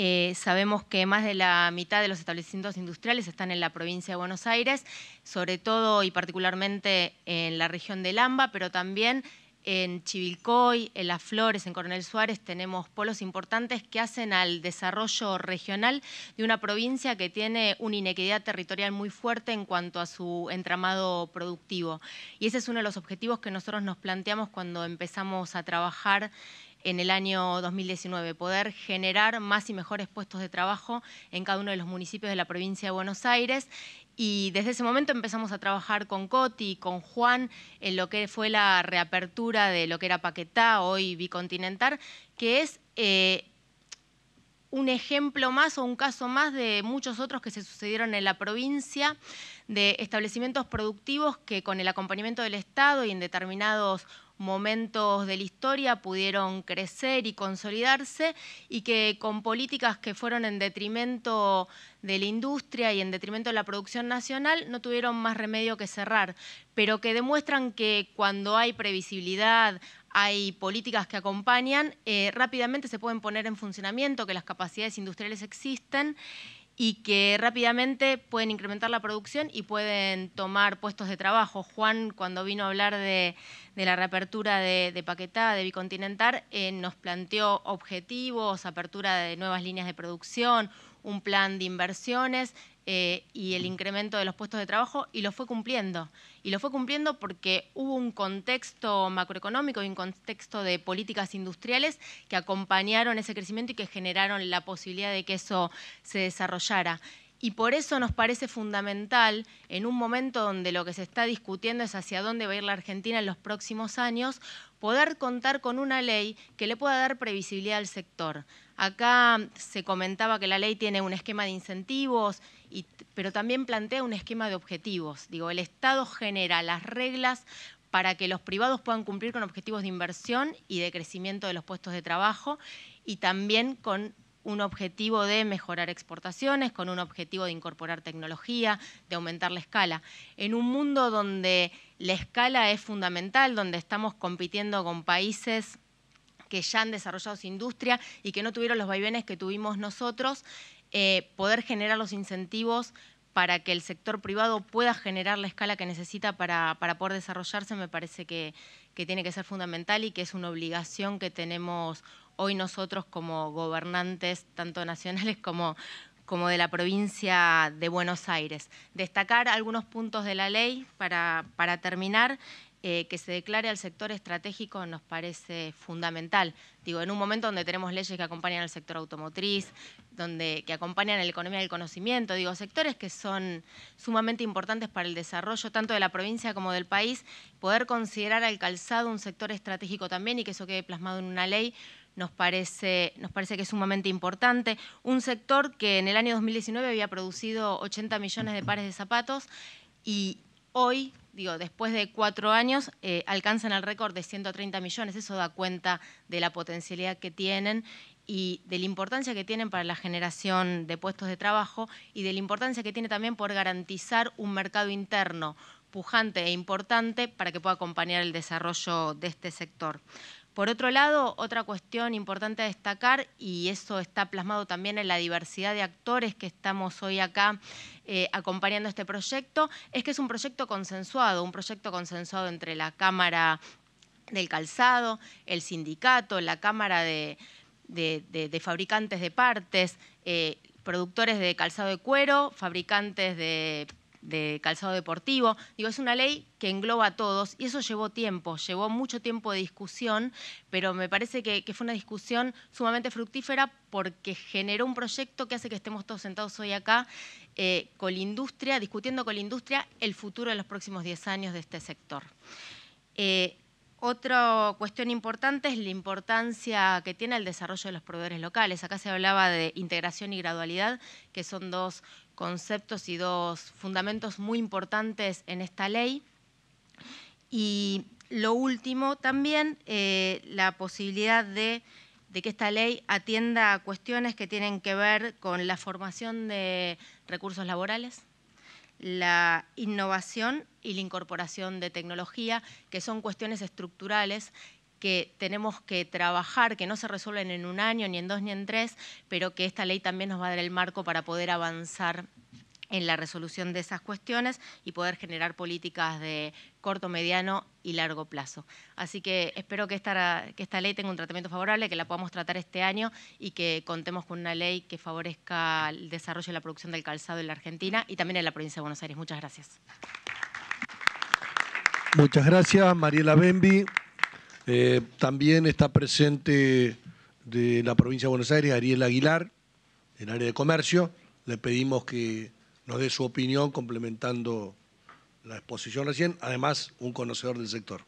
Eh, sabemos que más de la mitad de los establecimientos industriales están en la provincia de Buenos Aires, sobre todo y particularmente en la región de Lamba, pero también en Chivilcoy, en Las Flores, en Coronel Suárez, tenemos polos importantes que hacen al desarrollo regional de una provincia que tiene una inequidad territorial muy fuerte en cuanto a su entramado productivo. Y ese es uno de los objetivos que nosotros nos planteamos cuando empezamos a trabajar en el año 2019, poder generar más y mejores puestos de trabajo en cada uno de los municipios de la provincia de Buenos Aires y desde ese momento empezamos a trabajar con Coti, con Juan, en lo que fue la reapertura de lo que era Paquetá, hoy Bicontinental, que es eh, un ejemplo más o un caso más de muchos otros que se sucedieron en la provincia, de establecimientos productivos que con el acompañamiento del Estado y en determinados momentos de la historia pudieron crecer y consolidarse y que con políticas que fueron en detrimento de la industria y en detrimento de la producción nacional no tuvieron más remedio que cerrar, pero que demuestran que cuando hay previsibilidad, hay políticas que acompañan, eh, rápidamente se pueden poner en funcionamiento, que las capacidades industriales existen y que rápidamente pueden incrementar la producción y pueden tomar puestos de trabajo. Juan, cuando vino a hablar de, la reapertura de, Paquetá, de Bicontinental, eh, nos planteó objetivos, apertura de nuevas líneas de producción, un plan de inversiones eh, y el incremento de los puestos de trabajo y lo fue cumpliendo. Y lo fue cumpliendo porque hubo un contexto macroeconómico y un contexto de políticas industriales que acompañaron ese crecimiento y que generaron la posibilidad de que eso se desarrollara. Y por eso nos parece fundamental, en un momento donde lo que se está discutiendo es hacia dónde va a ir la Argentina en los próximos años, poder contar con una ley que le pueda dar previsibilidad al sector. Acá se comentaba que la ley tiene un esquema de incentivos, pero también plantea un esquema de objetivos. Digo, el Estado genera las reglas para que los privados puedan cumplir con objetivos de inversión y de crecimiento de los puestos de trabajo y también con un objetivo de mejorar exportaciones, con un objetivo de incorporar tecnología, de aumentar la escala. En un mundo donde la escala es fundamental, donde estamos compitiendo con países que ya han desarrollado su industria y que no tuvieron los vaivenes que tuvimos nosotros, eh, poder generar los incentivos para que el sector privado pueda generar la escala que necesita para, poder desarrollarse, me parece que, que, tiene que ser fundamental y que es una obligación que tenemos hoy nosotros como gobernantes, tanto nacionales como, como de la provincia de Buenos Aires. Destacar algunos puntos de la ley para, para terminar. Eh, que se declare al sector estratégico nos parece fundamental. Digo, en un momento donde tenemos leyes que acompañan al sector automotriz, donde, que acompañan a la economía del conocimiento, digo, sectores que son sumamente importantes para el desarrollo tanto de la provincia como del país, poder considerar al calzado un sector estratégico también y que eso quede plasmado en una ley nos parece, nos parece que es sumamente importante. Un sector que en el año 2019 había producido 80 millones de pares de zapatos y hoy, digo, después de cuatro años, eh, alcanzan el récord de 130 millones. Eso da cuenta de la potencialidad que tienen y de la importancia que tienen para la generación de puestos de trabajo y de la importancia que tiene también por garantizar un mercado interno pujante e importante para que pueda acompañar el desarrollo de este sector. Por otro lado, otra cuestión importante a destacar, y eso está plasmado también en la diversidad de actores que estamos hoy acá eh, acompañando este proyecto, es que es un proyecto consensuado, un proyecto consensuado entre la Cámara del Calzado, el sindicato, la Cámara de, Fabricantes de Partes, eh, productores de calzado de cuero, fabricantes de de calzado deportivo. Digo, es una ley que engloba a todos y eso llevó tiempo, llevó mucho tiempo de discusión, pero me parece que, fue una discusión sumamente fructífera porque generó un proyecto que hace que estemos todos sentados hoy acá eh, con la industria, discutiendo con la industria el futuro de los próximos 10 años de este sector. Eh, otra cuestión importante es la importancia que tiene el desarrollo de los proveedores locales. Acá se hablaba de integración y gradualidad, que son dos conceptos y dos fundamentos muy importantes en esta ley. Y lo último también, eh, la posibilidad de, de, que esta ley atienda cuestiones que tienen que ver con la formación de recursos laborales, la innovación y la incorporación de tecnología, que son cuestiones estructurales que tenemos que trabajar, que no se resuelven en un año, ni en dos, ni en tres, pero que esta ley también nos va a dar el marco para poder avanzar en la resolución de esas cuestiones y poder generar políticas de corto, mediano y largo plazo. Así que espero que esta, que esta ley tenga un tratamiento favorable, que la podamos tratar este año y que contemos con una ley que favorezca el desarrollo y la producción del calzado en la Argentina y también en la provincia de Buenos Aires. Muchas gracias. Muchas gracias, Mariela Bembi. Eh, también está presente de la provincia de Buenos Aires, Ariel Aguilar, en área de comercio. Le pedimos que nos dé su opinión complementando la exposición recién, además un conocedor del sector.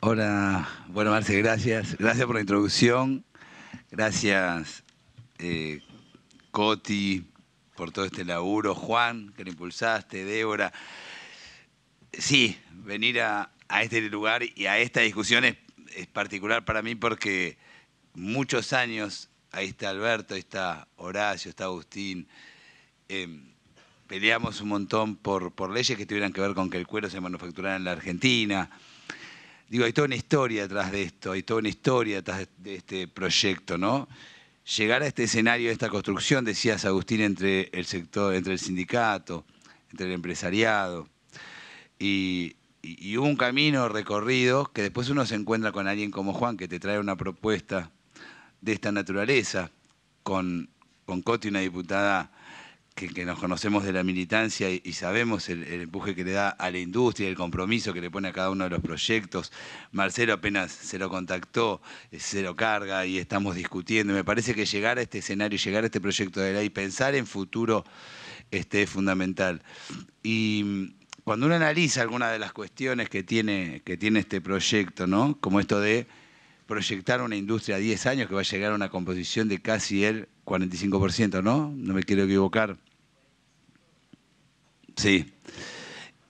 Hola, bueno Marce, gracias. Gracias por la introducción. Gracias eh, Coti por todo este laburo, Juan, que lo impulsaste, Débora. Sí, venir a, este lugar y a esta discusión es particular para mí porque muchos años ahí está Alberto, ahí está Horacio, está Agustín. Em, peleamos un montón por, leyes que tuvieran que ver con que el cuero se manufacturara en la Argentina. Digo, hay toda una historia detrás de esto, hay toda una historia detrás de este proyecto, ¿no? Llegar a este escenario, a esta construcción, decías Agustín, entre el sector, entre el sindicato, entre el empresariado. Y, y, hubo un camino recorrido que después uno se encuentra con alguien como Juan que te trae una propuesta de esta naturaleza, con, con Coti, una diputada que, nos conocemos de la militancia y, sabemos el, empuje que le da a la industria, el compromiso que le pone a cada uno de los proyectos. Marcelo apenas se lo contactó, eh, se lo carga y estamos discutiendo. Me parece que llegar a este escenario, llegar a este proyecto de ley, pensar en futuro este, es fundamental. Y mm, cuando uno analiza algunas de las cuestiones que tiene, que tiene este proyecto, ¿no? como esto de proyectar una industria a 10 años que va a llegar a una composición de casi el 45%, ¿no? No me quiero equivocar. Sí.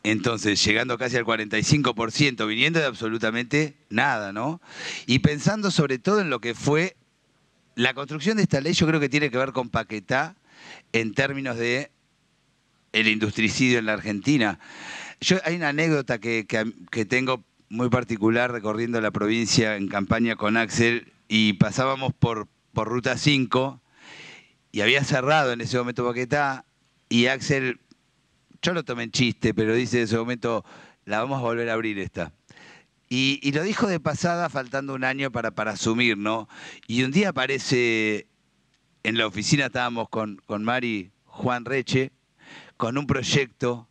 Entonces, llegando casi al 45%, viniendo de absolutamente nada, ¿no? Y pensando sobre todo en lo que fue la construcción de esta ley, yo creo que tiene que ver con Paquetá en términos de el industricidio en la Argentina. Yo, hay una anécdota que, que, que tengo muy particular recorriendo la provincia en campaña con Axel y pasábamos por, por Ruta 5 y había cerrado en ese momento Paquetá, y Axel, yo lo tomé en chiste, pero dice en ese momento, la vamos a volver a abrir esta. Y, lo dijo de pasada, faltando un año para, para asumir, ¿no? Y un día aparece, en la oficina estábamos con, con Mari Juan Reche, con un proyecto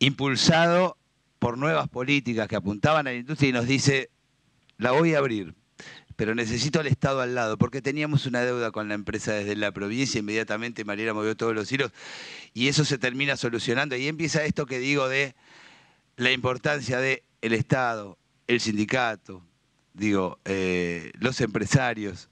impulsado por nuevas políticas que apuntaban a la industria y nos dice, la voy a abrir, pero necesito al Estado al lado, porque teníamos una deuda con la empresa desde la provincia, inmediatamente Mariela movió todos los hilos y eso se termina solucionando. Y empieza esto que digo de la importancia del el Estado, el sindicato, digo, eh, los empresarios.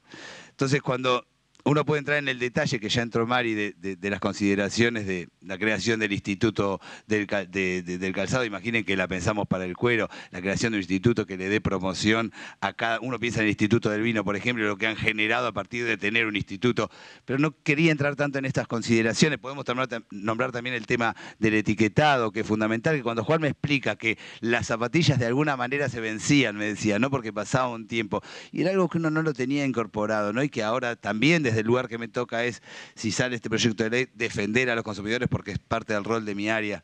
Entonces, cuando uno puede entrar en el detalle que ya entró Mari de, las consideraciones de la creación del Instituto del, Calzado. Imaginen que la pensamos para el cuero, la creación de un instituto que le dé promoción a cada. Uno piensa en el Instituto del Vino, por ejemplo, lo que han generado a partir de tener un instituto. Pero no quería entrar tanto en estas consideraciones. Podemos nombrar, nombrar también el tema del etiquetado, que es fundamental. Que cuando Juan me explica que las zapatillas de alguna manera se vencían, me decía, ¿no? Porque pasaba un tiempo. Y era algo que uno no lo tenía incorporado, ¿no? Y que ahora también desde el lugar que me toca es, si sale este proyecto de ley, defender a los consumidores porque es parte del rol de mi área.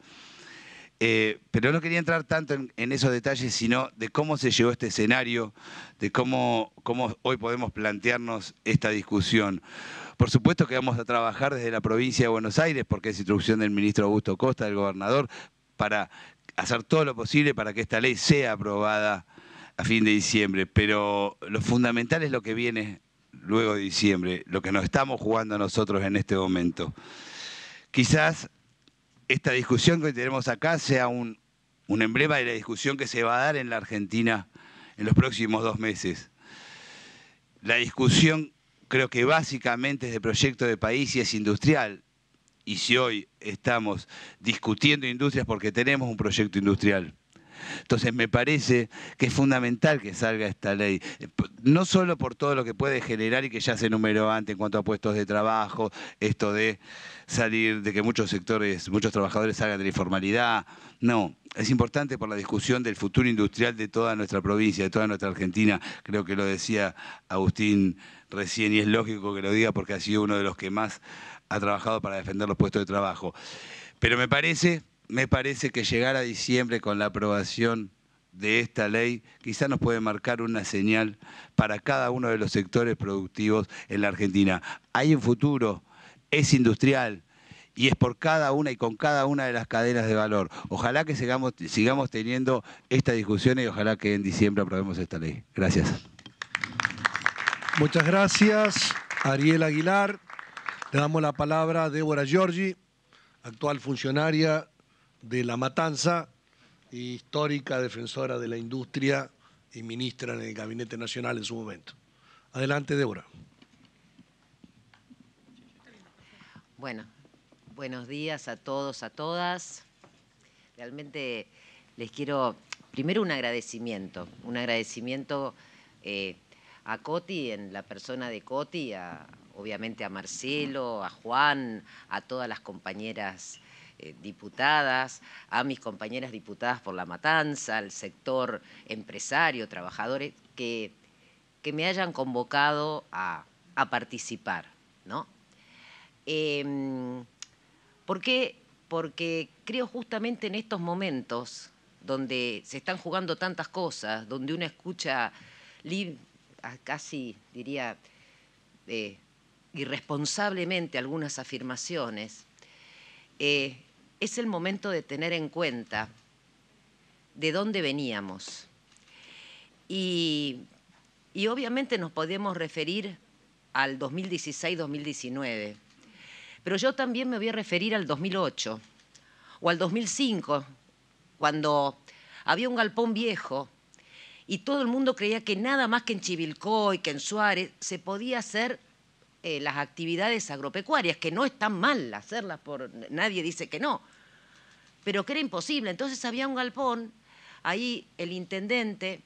Eh, pero no quería entrar tanto en, esos detalles, sino de cómo se llevó este escenario, de cómo, cómo hoy podemos plantearnos esta discusión. Por supuesto que vamos a trabajar desde la provincia de Buenos Aires, porque es instrucción del ministro Augusto Costa, del gobernador, para hacer todo lo posible para que esta ley sea aprobada a fin de diciembre. Pero lo fundamental es lo que viene luego de diciembre, lo que nos estamos jugando nosotros en este momento. Quizás esta discusión que tenemos acá sea un, un emblema de la discusión que se va a dar en la Argentina en los próximos dos meses. La discusión creo que básicamente es de proyecto de país y es industrial. Y si hoy estamos discutiendo industrias porque tenemos un proyecto industrial entonces me parece que es fundamental que salga esta ley, eh, no solo por todo lo que puede generar y que ya se enumeró antes en cuanto a puestos de trabajo, esto de salir, de que muchos sectores, muchos trabajadores salgan de la informalidad, no, es importante por la discusión del futuro industrial de toda nuestra provincia, de toda nuestra Argentina, creo que lo decía Agustín recién y es lógico que lo diga porque ha sido uno de los que más ha trabajado para defender los puestos de trabajo. Pero me parece me parece que llegar a diciembre con la aprobación de esta ley quizá nos puede marcar una señal para cada uno de los sectores productivos en la Argentina. Hay un futuro, es industrial y es por cada una y con cada una de las cadenas de valor. Ojalá que sigamos, teniendo esta discusión y ojalá que en diciembre aprobemos esta ley. Gracias. Muchas gracias, Ariel Aguilar. Le damos la palabra a Débora Giorgi, actual funcionaria de La Matanza, histórica defensora de la industria y ministra en el Gabinete Nacional en su momento. Adelante, Débora. Bueno, buenos días a todos, a todas. Realmente les quiero, primero un agradecimiento, un agradecimiento eh, a Coti, en la persona de Coti, a, obviamente a Marcelo, a Juan, a todas las compañeras eh, diputadas, a mis compañeras diputadas por La Matanza, al sector empresario, trabajadores, que, que me hayan convocado a, participar, ¿no? Em, ¿Por qué? Porque creo justamente en estos momentos donde se están jugando tantas cosas, donde uno escucha casi diría eh, irresponsablemente algunas afirmaciones, eh, es el momento de tener en cuenta de dónde veníamos. Y, obviamente nos podemos referir al 2016-2019, pero yo también me voy a referir al 2008 o al 2005, cuando había un galpón viejo y todo el mundo creía que nada más que en Chivilcoy, que en Suárez, se podía hacer eh, las actividades agropecuarias, que no están mal hacerlas, por, nadie dice que no, pero que era imposible. Entonces había un galpón, ahí el intendente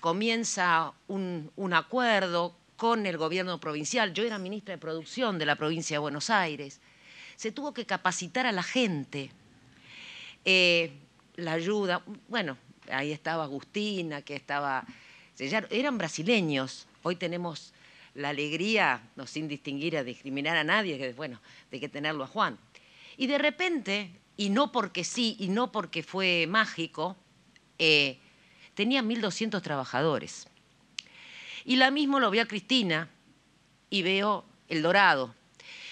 comienza un, acuerdo con el gobierno provincial, yo era ministra de producción de la provincia de Buenos Aires, se tuvo que capacitar a la gente, eh, la ayuda, bueno, ahí estaba Agustina, que estaba, eran brasileños, hoy tenemos la alegría, sin distinguir a discriminar a nadie, que bueno, de que tenerlo a Juan. Y de repente, y no porque sí, y no porque fue mágico, eh, tenía 1.200 trabajadores. Y la misma lo veo a Cristina y veo El Dorado.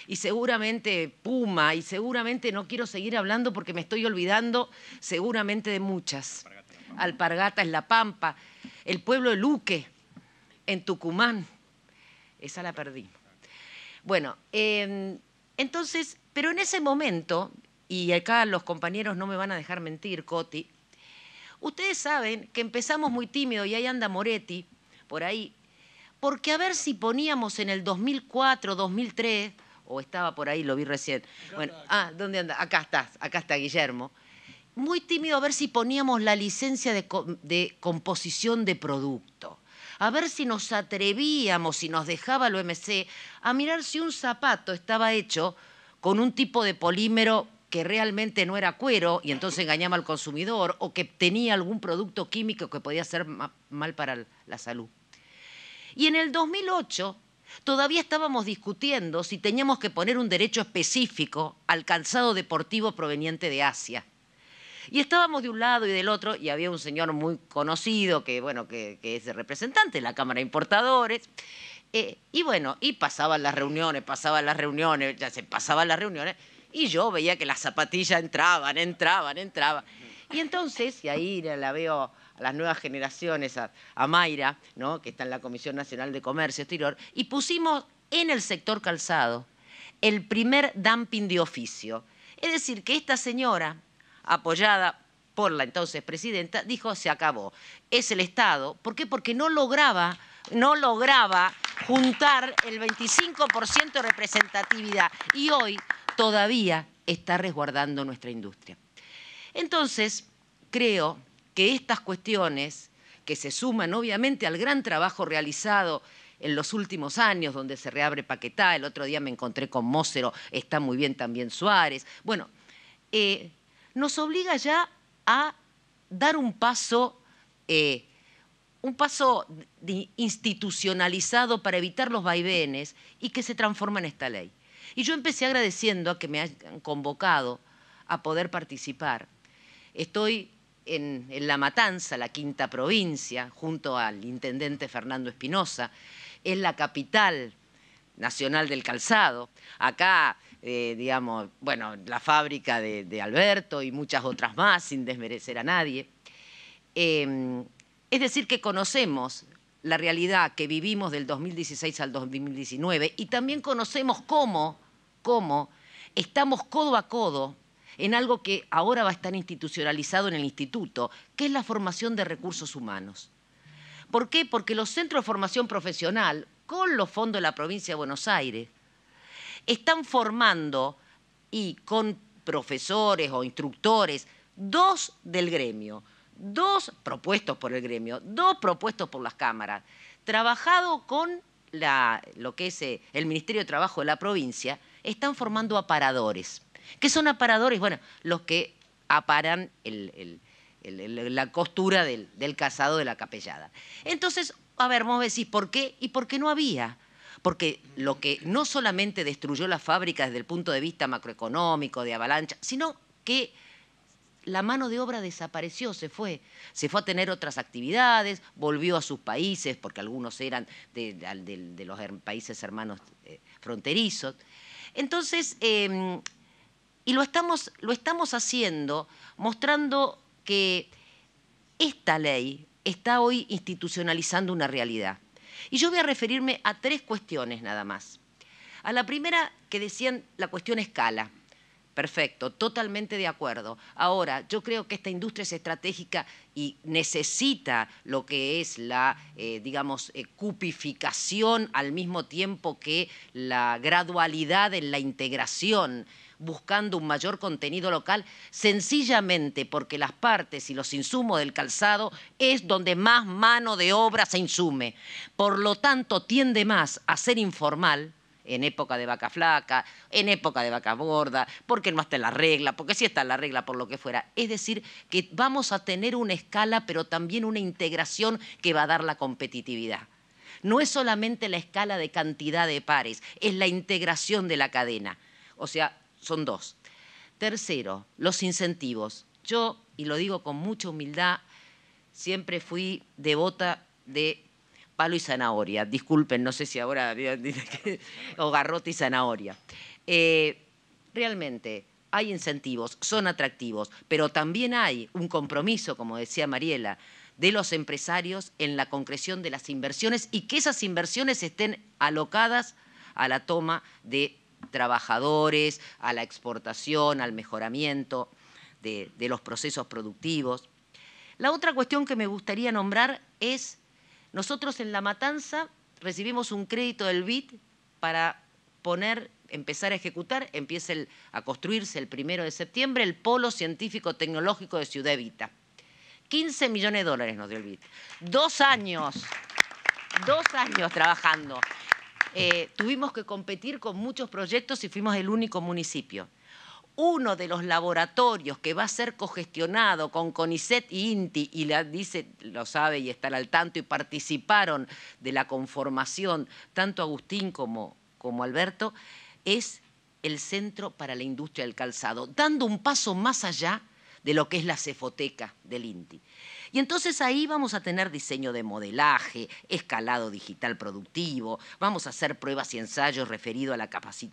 Y seguramente Puma, y seguramente no quiero seguir hablando porque me estoy olvidando seguramente de muchas. Alpargata es La Pampa, el pueblo de Luque, en Tucumán, esa la perdí. Bueno, em, entonces, pero en ese momento, y acá los compañeros no me van a dejar mentir, Coti, ustedes saben que empezamos muy tímido y ahí anda Moretti, por ahí, porque a ver si poníamos en el 2004, 2003, o estaba por ahí, lo vi recién. Bueno, ah, ¿dónde anda? Acá está, acá está Guillermo. Muy tímido a ver si poníamos la licencia de composición de producto a ver si nos atrevíamos, si nos dejaba el OMC, a mirar si un zapato estaba hecho con un tipo de polímero que realmente no era cuero y entonces engañaba al consumidor o que tenía algún producto químico que podía ser mal para la salud. Y en el 2008 todavía estábamos discutiendo si teníamos que poner un derecho específico al calzado deportivo proveniente de Asia. Y estábamos de un lado y del otro y había un señor muy conocido que, bueno, que, es representante de la Cámara de Importadores. Eh, y bueno, y pasaban las reuniones, pasaban las reuniones, ya se pasaban las reuniones y yo veía que las zapatillas entraban, entraban, entraban. Y entonces, y ahí la veo a las nuevas generaciones, a, Mayra, ¿no? que está en la Comisión Nacional de Comercio Exterior, y pusimos en el sector calzado el primer dumping de oficio. Es decir, que esta señora apoyada por la entonces presidenta, dijo se acabó. Es el Estado. ¿Por qué? Porque no lograba, no lograba juntar el 25% de representatividad y hoy todavía está resguardando nuestra industria. Entonces, creo que estas cuestiones, que se suman obviamente al gran trabajo realizado en los últimos años, donde se reabre Paquetá, el otro día me encontré con Mócero, está muy bien también Suárez, bueno, eh, nos obliga ya a dar un paso, eh, un paso institucionalizado para evitar los vaivenes y que se transforma en esta ley. Y yo empecé agradeciendo a que me hayan convocado a poder participar. Estoy en, La Matanza, la quinta provincia, junto al intendente Fernando Espinosa. Es la capital nacional del calzado. Acá eh, digamos, bueno, la fábrica de, Alberto y muchas otras más, sin desmerecer a nadie. Em, es decir, que conocemos la realidad que vivimos del 2016 al 2019 y también conocemos cómo, cómo estamos codo a codo en algo que ahora va a estar institucionalizado en el instituto, que es la formación de recursos humanos. ¿Por qué? Porque los centros de formación profesional, con los fondos de la provincia de Buenos Aires, están formando y con profesores o instructores, dos del gremio, dos propuestos por el gremio, dos propuestos por las cámaras, trabajado con lo que es eh, el Ministerio de Trabajo de la provincia, están formando aparadores. ¿Qué son aparadores? Bueno, los que aparan la costura del, casado de la capellada. Entonces, a ver, vos decís, ¿por qué? ¿Y por qué no había? porque lo que no solamente destruyó la fábrica desde el punto de vista macroeconómico, de avalancha, sino que la mano de obra desapareció, se fue. Se fue a tener otras actividades, volvió a sus países, porque algunos eran de, los países hermanos eh, fronterizos. Entonces, em, y lo estamos, lo estamos haciendo mostrando que esta ley está hoy institucionalizando una realidad. Y yo voy a referirme a tres cuestiones nada más. A la primera que decían la cuestión escala. Perfecto, totalmente de acuerdo. Ahora, yo creo que esta industria es estratégica y necesita lo que es la, eh, digamos, eh, cupificación al mismo tiempo que la gradualidad en la integración buscando un mayor contenido local, sencillamente porque las partes y los insumos del calzado es donde más mano de obra se insume. Por lo tanto, tiende más a ser informal en época de vaca flaca, en época de vaca gorda, porque no está en la regla, porque sí está en la regla, por lo que fuera. Es decir, que vamos a tener una escala, pero también una integración que va a dar la competitividad no es solamente la escala de cantidad de pares, es la integración de la cadena. O sea, son dos. Tercero, los incentivos. Yo, y lo digo con mucha humildad, siempre fui devota de palo y zanahoria. Disculpen, no sé si ahora o garrote y zanahoria. Eh, realmente hay incentivos, son atractivos, pero también hay un compromiso, como decía Mariela, de los empresarios en la concreción de las inversiones y que esas inversiones estén alocadas a la toma de trabajadores, a la exportación, al mejoramiento de, los procesos productivos. La otra cuestión que me gustaría nombrar es, nosotros en La Matanza recibimos un crédito del BID para poner, empezar a ejecutar, empieza a construirse el primero de septiembre el Polo Científico Tecnológico de Ciudad Evita. 15 millones de dólares nos dio el BID. Dos años, dos años trabajando. Eh, tuvimos que competir con muchos proyectos y fuimos el único municipio. Uno de los laboratorios que va a ser cogestionado con CONICET y INTI, y la dice, lo sabe y está al tanto, y participaron de la conformación tanto Agustín como, como Alberto, es el Centro para la Industria del Calzado, dando un paso más allá de lo que es la cefoteca del INTI. Y entonces ahí vamos a tener diseño de modelaje, escalado digital productivo, vamos a hacer pruebas y ensayos referidos a la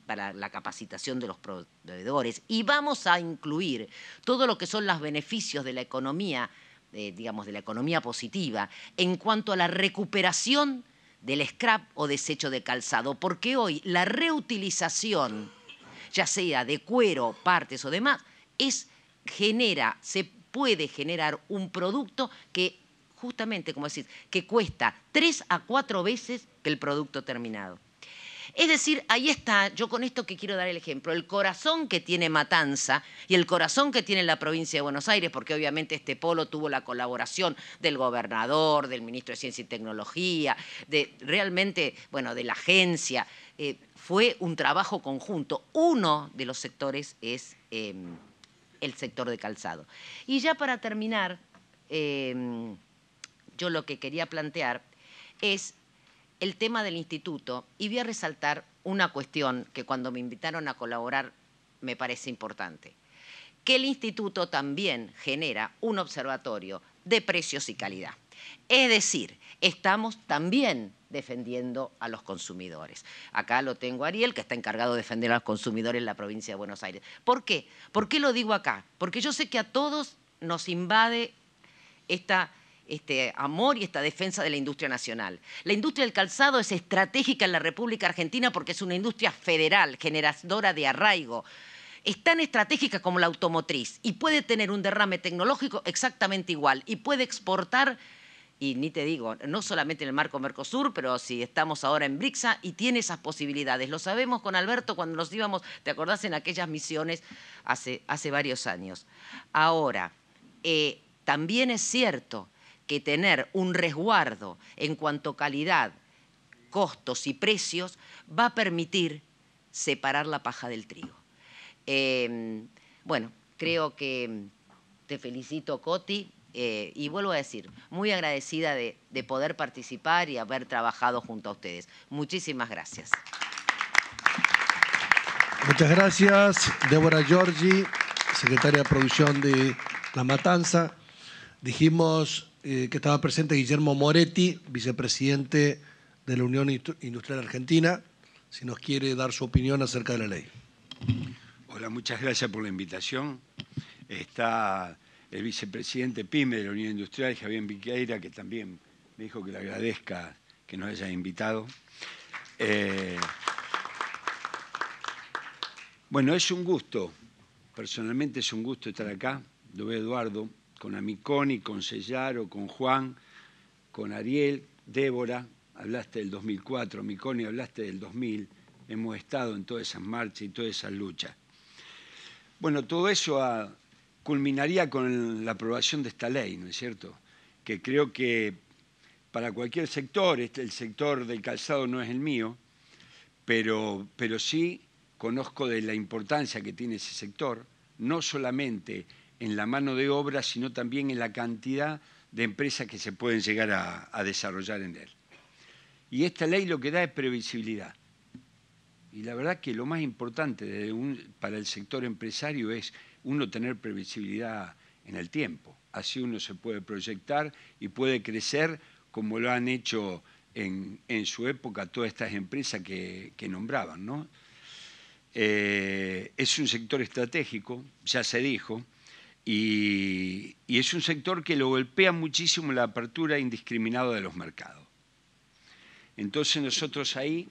para la capacitación de los proveedores y vamos a incluir todo lo que son los beneficios de la economía, eh, digamos, de la economía positiva en cuanto a la recuperación del scrap o desecho de calzado, porque hoy la reutilización, ya sea de cuero, partes o demás, es genera, se puede generar un producto que justamente, como decir, que cuesta tres a cuatro veces que el producto terminado. Es decir, ahí está, yo con esto que quiero dar el ejemplo, el corazón que tiene Matanza y el corazón que tiene la provincia de Buenos Aires, porque obviamente este polo tuvo la colaboración del gobernador, del ministro de Ciencia y Tecnología, de realmente, bueno, de la agencia. Eh, fue un trabajo conjunto. Uno de los sectores es... Em, el sector de calzado. Y ya para terminar, em, yo lo que quería plantear es el tema del instituto y voy a resaltar una cuestión que cuando me invitaron a colaborar me parece importante, que el instituto también genera un observatorio de precios y calidad. Es decir, estamos también defendiendo a los consumidores. Acá lo tengo Ariel, que está encargado de defender a los consumidores en la provincia de Buenos Aires. ¿Por qué? ¿Por qué lo digo acá? Porque yo sé que a todos nos invade esta este amor y esta defensa de la industria nacional. La industria del calzado es estratégica en la República Argentina porque es una industria federal, generadora de arraigo. Es tan estratégica como la automotriz y puede tener un derrame tecnológico exactamente igual y puede exportar y ni te digo, no solamente en el marco Mercosur, pero si estamos ahora en BRICSA y tiene esas posibilidades. Lo sabemos con Alberto cuando nos íbamos, ¿te acordás en aquellas misiones hace, varios años? Ahora, eh, también es cierto que tener un resguardo en cuanto calidad, costos y precios va a permitir separar la paja del trigo. Eh, bueno, creo que te felicito, Coti, eh, y vuelvo a decir, muy agradecida de, poder participar y haber trabajado junto a ustedes. Muchísimas gracias. Muchas gracias, Débora Giorgi, secretaria de Producción de La Matanza. Dijimos eh, que estaba presente Guillermo Moretti, vicepresidente de la Unión Industrial Argentina, si nos quiere dar su opinión acerca de la ley. Hola, muchas gracias por la invitación. Está el vicepresidente PYME de la Unión Industrial, Javier Viqueira, que también me dijo que le agradezca que nos haya invitado. Eh, bueno, es un gusto, personalmente es un gusto estar acá, lo Eduardo, con Amiconi, con Sellaro, con Juan, con Ariel, Débora, hablaste del 2004, Amiconi, hablaste del 2000, hemos estado en todas esas marchas y todas esas luchas. Bueno, todo eso ha, culminaría con la aprobación de esta ley, ¿no es cierto? Que creo que para cualquier sector, este, el sector del calzado no es el mío, pero, pero sí conozco de la importancia que tiene ese sector, no solamente en la mano de obra, sino también en la cantidad de empresas que se pueden llegar a, desarrollar en él. Y esta ley lo que da es previsibilidad. Y la verdad que lo más importante para el sector empresario es uno tener previsibilidad en el tiempo. Así uno se puede proyectar y puede crecer como lo han hecho en, su época todas estas empresas que, nombraban. Eh, es un sector estratégico, ya se dijo, y, y, es un sector que lo golpea muchísimo la apertura indiscriminada de los mercados. Entonces nosotros ahí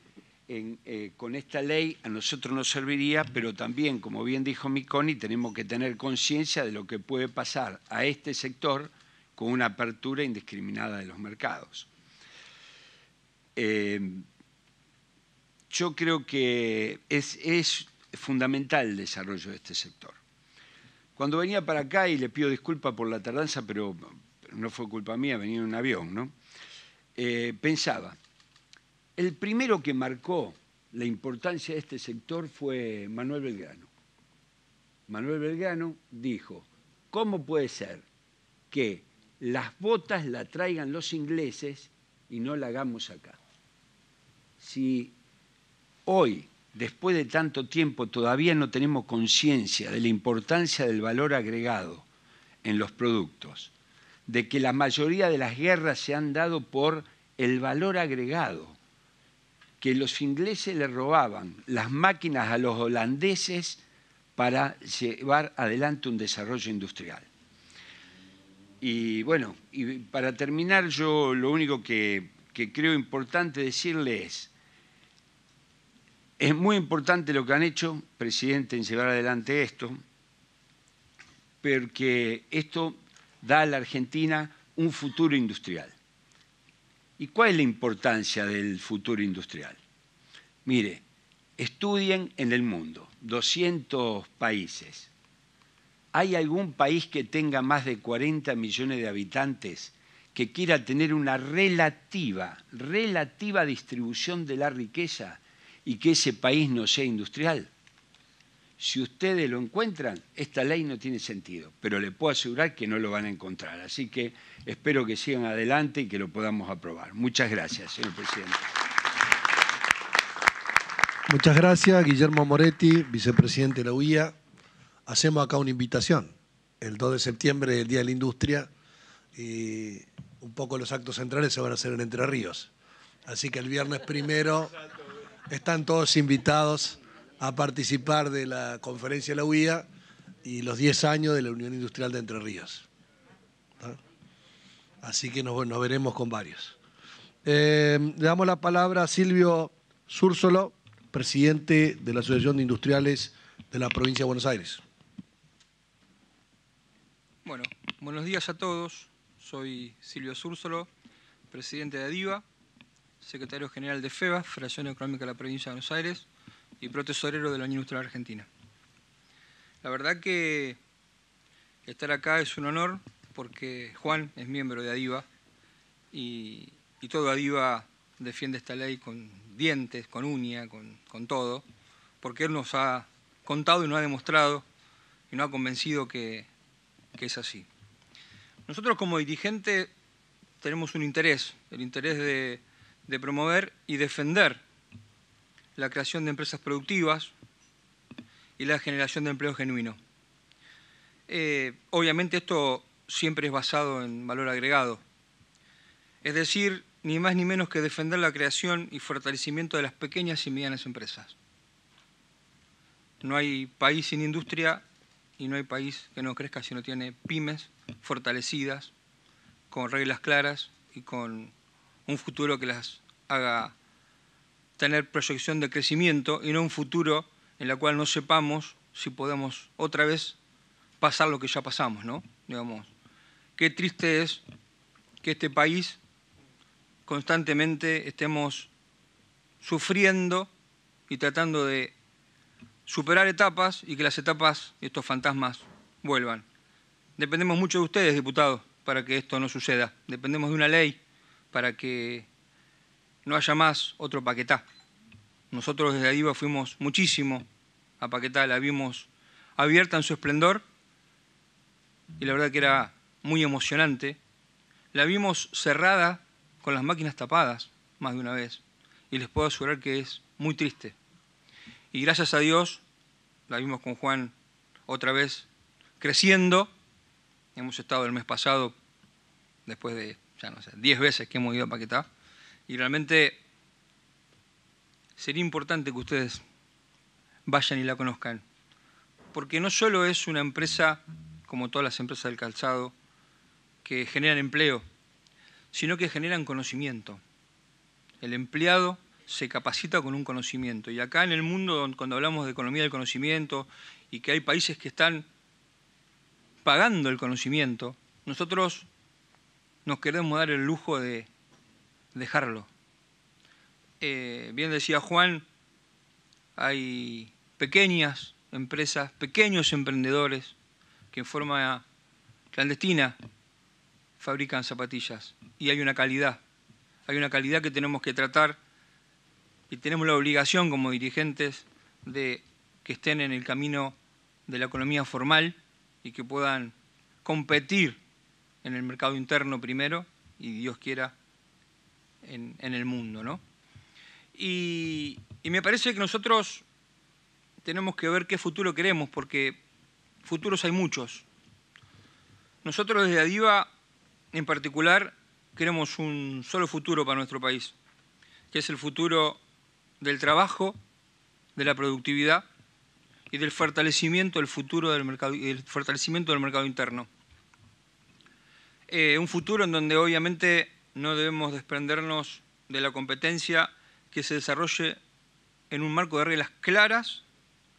eh, con esta ley a nosotros nos serviría, pero también, como bien dijo Miconi, tenemos que tener conciencia de lo que puede pasar a este sector con una apertura indiscriminada de los mercados. Eh, yo creo que es, fundamental el desarrollo de este sector. Cuando venía para acá, y le pido disculpas por la tardanza, pero no fue culpa mía, venía en un avión, ¿no? Eh, pensaba, el primero que marcó la importancia de este sector fue Manuel Belgrano. Manuel Belgrano dijo, ¿cómo puede ser que las botas la traigan los ingleses y no la hagamos acá? Si hoy, después de tanto tiempo, todavía no tenemos conciencia de la importancia del valor agregado en los productos, de que la mayoría de las guerras se han dado por el valor agregado que los ingleses le robaban las máquinas a los holandeses para llevar adelante un desarrollo industrial. Y bueno, y para terminar yo lo único que, que creo importante decirle es, es muy importante lo que han hecho, presidente, en llevar adelante esto, porque esto da a la Argentina un futuro industrial. ¿Y cuál es la importancia del futuro industrial? Mire, estudien en el mundo, 200 países. ¿Hay algún país que tenga más de 40 millones de habitantes que quiera tener una relativa, relativa distribución de la riqueza y que ese país no sea industrial? si ustedes lo encuentran, esta ley no tiene sentido, pero le puedo asegurar que no lo van a encontrar. Así que espero que sigan adelante y que lo podamos aprobar. Muchas gracias, señor presidente. Muchas gracias, Guillermo Moretti, vicepresidente de la UIA. Hacemos acá una invitación. El 2 de septiembre es el Día de la Industria y un poco los actos centrales se van a hacer en Entre Ríos. Así que el viernes primero están todos invitados a participar de la conferencia de la UIA y los 10 años de la Unión Industrial de Entre Ríos. Así que nos, veremos con varios. Eh, le damos la palabra a Silvio Súrsolo, presidente de la Asociación de Industriales de la Provincia de Buenos Aires. Bueno, buenos días a todos. Soy Silvio Súrsolo, presidente de ADIVA, secretario general de FEBA, Federación Económica de la Provincia de Buenos Aires y protesorero de la Unión Industrial Argentina. La verdad que estar acá es un honor porque Juan es miembro de ADIVA y, todo ADIVA defiende esta ley con dientes, con uña, con, todo, porque él nos ha contado y nos ha demostrado y nos ha convencido que, es así. Nosotros como dirigente tenemos un interés, el interés de, de promover y defender la creación de empresas productivas y la generación de empleo genuino. Eh, obviamente esto siempre es basado en valor agregado, es decir, ni más ni menos que defender la creación y fortalecimiento de las pequeñas y medianas empresas. No hay país sin industria y no hay país que no crezca si no tiene pymes fortalecidas, con reglas claras y con un futuro que las haga tener proyección de crecimiento y no un futuro en la cual no sepamos si podemos otra vez pasar lo que ya pasamos, ¿no? Digamos, qué triste es que este país constantemente estemos sufriendo y tratando de superar etapas y que las etapas, y estos fantasmas, vuelvan. Dependemos mucho de ustedes, diputados, para que esto no suceda. Dependemos de una ley para que no haya más otro Paquetá. Nosotros desde Adiva fuimos muchísimo a Paquetá, la vimos abierta en su esplendor y la verdad que era muy emocionante. La vimos cerrada con las máquinas tapadas más de una vez y les puedo asegurar que es muy triste. Y gracias a Dios, la vimos con Juan otra vez creciendo. Hemos estado el mes pasado, después de, ya no sé, 10 veces que hemos ido a Paquetá. Y realmente sería importante que ustedes vayan y la conozcan. Porque no solo es una empresa, como todas las empresas del calzado, que generan empleo, sino que generan conocimiento. El empleado se capacita con un conocimiento. Y acá en el mundo, cuando hablamos de economía del conocimiento y que hay países que están pagando el conocimiento, nosotros nos queremos dar el lujo de dejarlo. Eh, bien decía Juan, hay pequeñas empresas, pequeños emprendedores que en forma clandestina fabrican zapatillas y hay una calidad, hay una calidad que tenemos que tratar y tenemos la obligación como dirigentes de que estén en el camino de la economía formal y que puedan competir en el mercado interno primero y Dios quiera en, el mundo. ¿no? Y, me parece que nosotros tenemos que ver qué futuro queremos, porque futuros hay muchos. Nosotros desde Adiva, en particular, queremos un solo futuro para nuestro país, que es el futuro del trabajo, de la productividad y del fortalecimiento del futuro del mercado, fortalecimiento del mercado interno. Eh, un futuro en donde obviamente no debemos desprendernos de la competencia que se desarrolle en un marco de reglas claras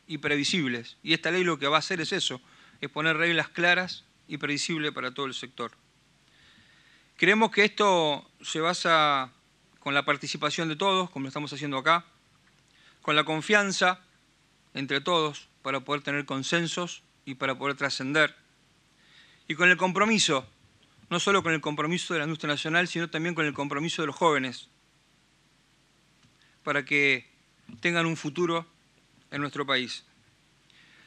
y previsibles. Y esta ley lo que va a hacer es eso, es poner reglas claras y previsibles para todo el sector. Creemos que esto se basa con la participación de todos, como lo estamos haciendo acá, con la confianza entre todos para poder tener consensos y para poder trascender, y con el compromiso no solo con el compromiso de la industria nacional, sino también con el compromiso de los jóvenes, para que tengan un futuro en nuestro país.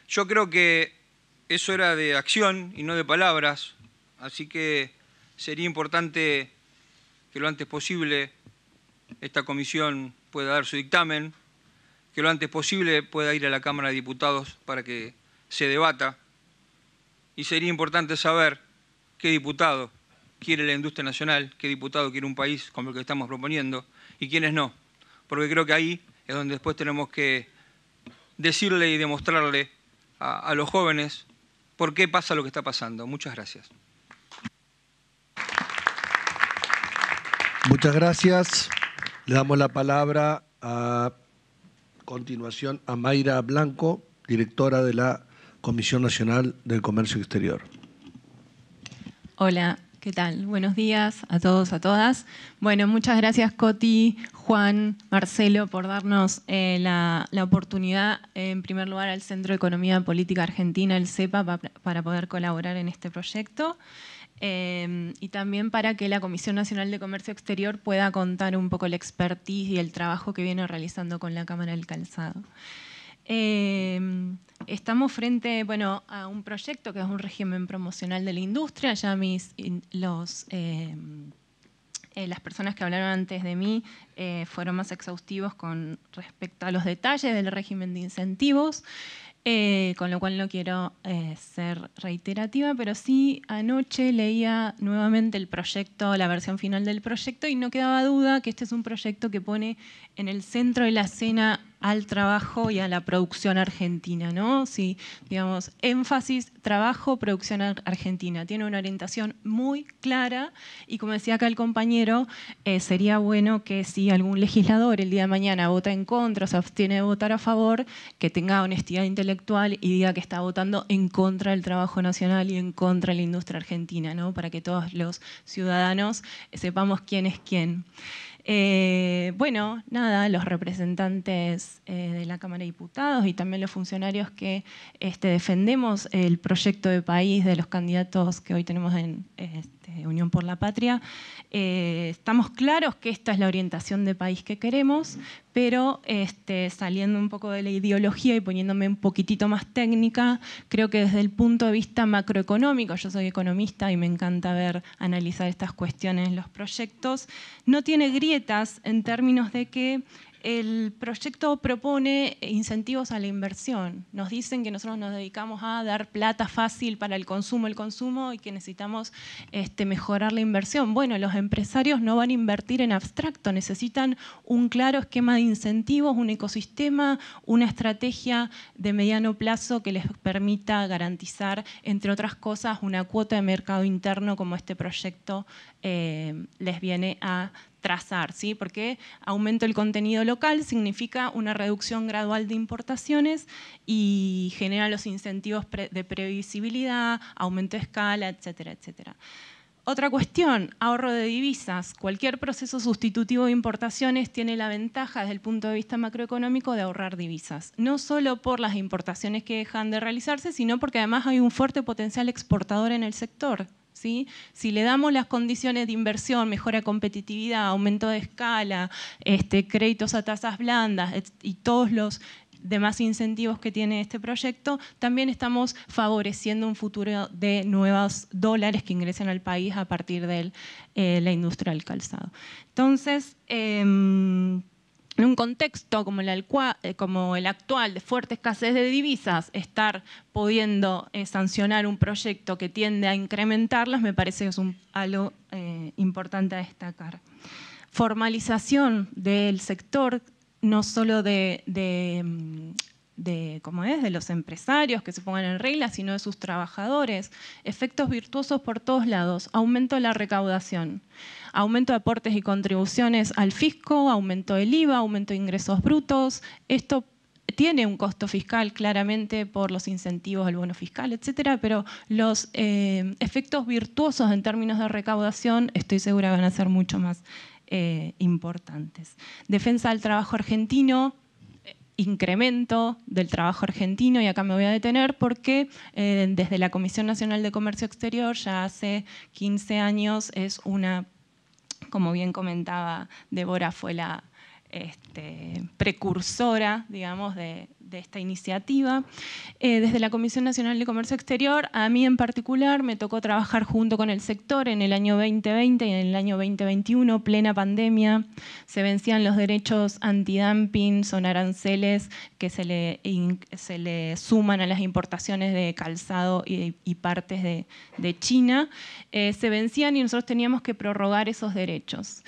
Yo creo que eso era de acción y no de palabras, así que sería importante que lo antes posible esta comisión pueda dar su dictamen, que lo antes posible pueda ir a la Cámara de Diputados para que se debata. Y sería importante saber qué diputado quiere la industria nacional, qué diputado quiere un país como el que estamos proponiendo y quiénes no. Porque creo que ahí es donde después tenemos que decirle y demostrarle a, los jóvenes por qué pasa lo que está pasando. Muchas gracias. Muchas gracias. Le damos la palabra a continuación a Mayra Blanco, directora de la Comisión Nacional del Comercio Exterior. Hola, ¿qué tal? Buenos días a todos, a todas. Bueno, muchas gracias Coti, Juan, Marcelo por darnos eh, la, oportunidad, en primer lugar, al Centro de Economía Política Argentina, el CEPA, para poder colaborar en este proyecto. Em, y también para que la Comisión Nacional de Comercio Exterior pueda contar un poco la expertise y el trabajo que viene realizando con la Cámara del Calzado. Em, estamos frente bueno, a un proyecto que es un régimen promocional de la industria. Ya mis, em, eh, las personas que hablaron antes de mí eh, fueron más exhaustivos con respecto a los detalles del régimen de incentivos. Eh, con lo cual no quiero ser reiterativa, pero sí anoche leía nuevamente el proyecto, la versión final del proyecto, y no quedaba duda que este es un proyecto que pone en el centro de la escena al trabajo y a la producción argentina, ¿no? Sí, digamos, énfasis, trabajo, producción argentina. Tiene una orientación muy clara y como decía acá el compañero, eh, sería bueno que si algún legislador el día de mañana vota en contra, se abstiene de votar a favor, que tenga honestidad intelectual y diga que está votando en contra del trabajo nacional y en contra de la industria argentina, ¿no? Para que todos los ciudadanos sepamos quién es quién. Eh, bueno, nada, los representantes eh, de la Cámara de Diputados y también los funcionarios que este, defendemos el proyecto de país de los candidatos que hoy tenemos en, eh, este, Unión por la Patria, eh, estamos claros que esta es la orientación de país que queremos, pero este, saliendo un poco de la ideología y poniéndome un poquitito más técnica, creo que desde el punto de vista macroeconómico, yo soy economista y me encanta ver, analizar estas cuestiones en los proyectos, no tiene grietas en términos de que el proyecto propone incentivos a la inversión. Nos dicen que nosotros nos dedicamos a dar plata fácil para el consumo, el consumo y que necesitamos este, mejorar la inversión. Bueno, los empresarios no van a invertir en abstracto, necesitan un claro esquema de incentivos, un ecosistema, una estrategia de mediano plazo que les permita garantizar, entre otras cosas, una cuota de mercado interno como este proyecto eh, les viene a trazar, ¿sí? porque aumento el contenido local significa una reducción gradual de importaciones y genera los incentivos de previsibilidad, aumento de escala, etcétera, etcétera. Otra cuestión, ahorro de divisas. Cualquier proceso sustitutivo de importaciones tiene la ventaja desde el punto de vista macroeconómico de ahorrar divisas, no solo por las importaciones que dejan de realizarse, sino porque además hay un fuerte potencial exportador en el sector. Si le damos las condiciones de inversión, mejora competitividad, aumento de escala, este, créditos a tasas blandas y todos los demás incentivos que tiene este proyecto, también estamos favoreciendo un futuro de nuevos dólares que ingresen al país a partir de eh, la industria del calzado. Entonces, em, en un contexto eh, como el, actual de fuerte escasez de divisas, estar pudiendo eh, sancionar un proyecto que tiende a incrementarlas me parece que es algo eh, importante a destacar. Formalización del sector, no solo de mm, de, ¿cómo es? de los empresarios que se pongan en regla, sino de sus trabajadores. Efectos virtuosos por todos lados. Aumento de la recaudación, aumento de aportes y contribuciones al fisco, aumento del IVA, aumento de ingresos brutos. Esto tiene un costo fiscal claramente por los incentivos al bono fiscal, etcétera, pero los eh, efectos virtuosos en términos de recaudación estoy segura van a ser mucho más eh, importantes. Defensa del trabajo argentino, incremento del trabajo argentino, y acá me voy a detener, porque eh, desde la Comisión Nacional de Comercio Exterior ya hace 15 años es una, como bien comentaba Débora, fue la este, precursora, digamos, de, esta iniciativa. Eh, desde la Comisión Nacional de Comercio Exterior, a mí en particular me tocó trabajar junto con el sector en el año 2020 y en el año 2021, plena pandemia. Se vencían los derechos antidumping, son aranceles que se le, se le suman a las importaciones de calzado y, partes de, China. Eh, se vencían y nosotros teníamos que prorrogar esos derechos.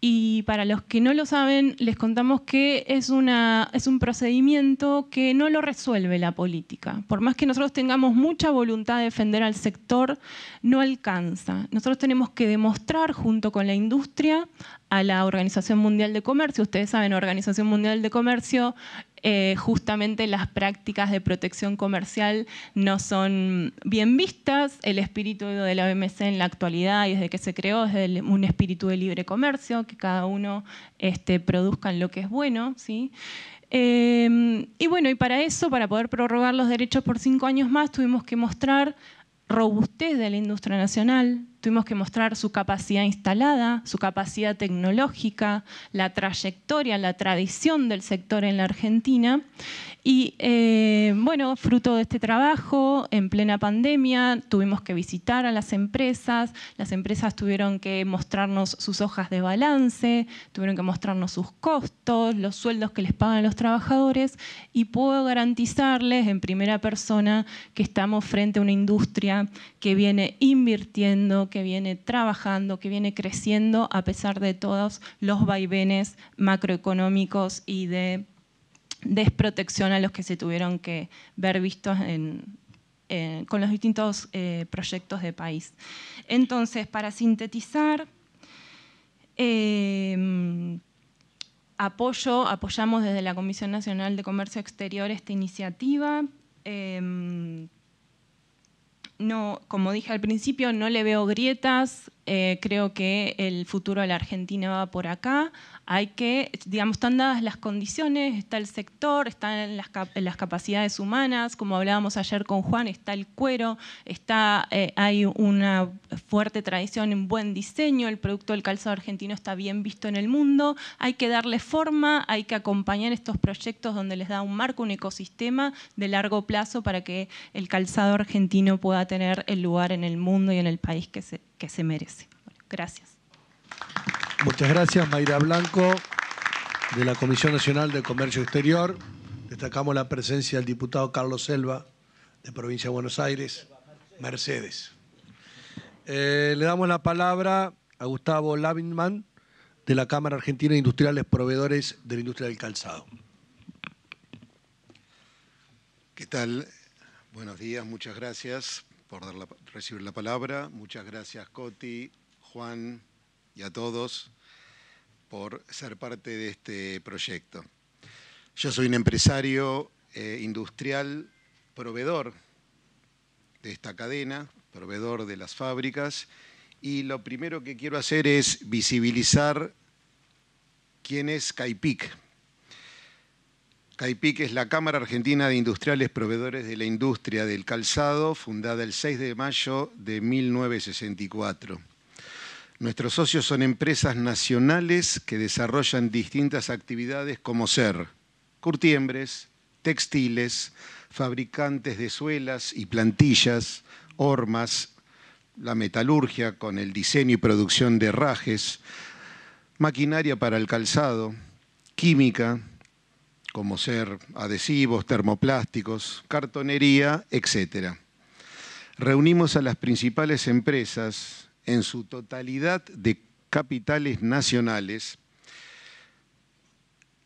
Y para los que no lo saben, les contamos que es, una, es un procedimiento que no lo resuelve la política. Por más que nosotros tengamos mucha voluntad de defender al sector, no alcanza. Nosotros tenemos que demostrar junto con la industria a la Organización Mundial de Comercio, ustedes saben, Organización Mundial de Comercio, eh, justamente las prácticas de protección comercial no son bien vistas. El espíritu de la OMC en la actualidad y desde que se creó es un espíritu de libre comercio, que cada uno este, produzca lo que es bueno. ¿sí? Em, y bueno, y para eso, para poder prorrogar los derechos por cinco años más, tuvimos que mostrar robustez de la industria nacional, Tuvimos que mostrar su capacidad instalada, su capacidad tecnológica, la trayectoria, la tradición del sector en la Argentina. Y eh, bueno, fruto de este trabajo, en plena pandemia, tuvimos que visitar a las empresas, las empresas tuvieron que mostrarnos sus hojas de balance, tuvieron que mostrarnos sus costos, los sueldos que les pagan los trabajadores y puedo garantizarles en primera persona que estamos frente a una industria que viene invirtiendo, que viene trabajando, que viene creciendo a pesar de todos los vaivenes macroeconómicos y de desprotección a los que se tuvieron que ver vistos con los distintos eh, proyectos de país. Entonces, para sintetizar, em, apoyo, apoyamos desde la Comisión Nacional de Comercio Exterior esta iniciativa. Em, no, como dije al principio, no le veo grietas, eh, creo que el futuro de la Argentina va por acá hay que, digamos, están dadas las condiciones, está el sector, están las, capacidades humanas, como hablábamos ayer con Juan, está el cuero, está, eh, hay una fuerte tradición en buen diseño, el producto del calzado argentino está bien visto en el mundo, hay que darle forma, hay que acompañar estos proyectos donde les da un marco, un ecosistema de largo plazo para que el calzado argentino pueda tener el lugar en el mundo y en el país que se, merece. gracias. Muchas gracias, Mayra Blanco, de la Comisión Nacional de Comercio Exterior. Destacamos la presencia del diputado Carlos Selva, de Provincia de Buenos Aires, Mercedes. Eh, le damos la palabra a Gustavo Lavinman, de la Cámara Argentina de Industriales Proveedores de la Industria del Calzado. ¿Qué tal? Buenos días, muchas gracias por recibir la palabra. Muchas gracias, Coti, Juan y a todos por ser parte de este proyecto. Yo soy un empresario eh, industrial proveedor de esta cadena, proveedor de las fábricas, y lo primero que quiero hacer es visibilizar quién es CAIPIC. CAIPIC es la Cámara Argentina de Industriales Proveedores de la Industria del Calzado, fundada el 6 de mayo de 1964. Nuestros socios son empresas nacionales que desarrollan distintas actividades como ser curtiembres, textiles, fabricantes de suelas y plantillas, hormas, la metalurgia con el diseño y producción de herrajes, maquinaria para el calzado, química, como ser adhesivos, termoplásticos, cartonería, etc. Reunimos a las principales empresas en su totalidad de capitales nacionales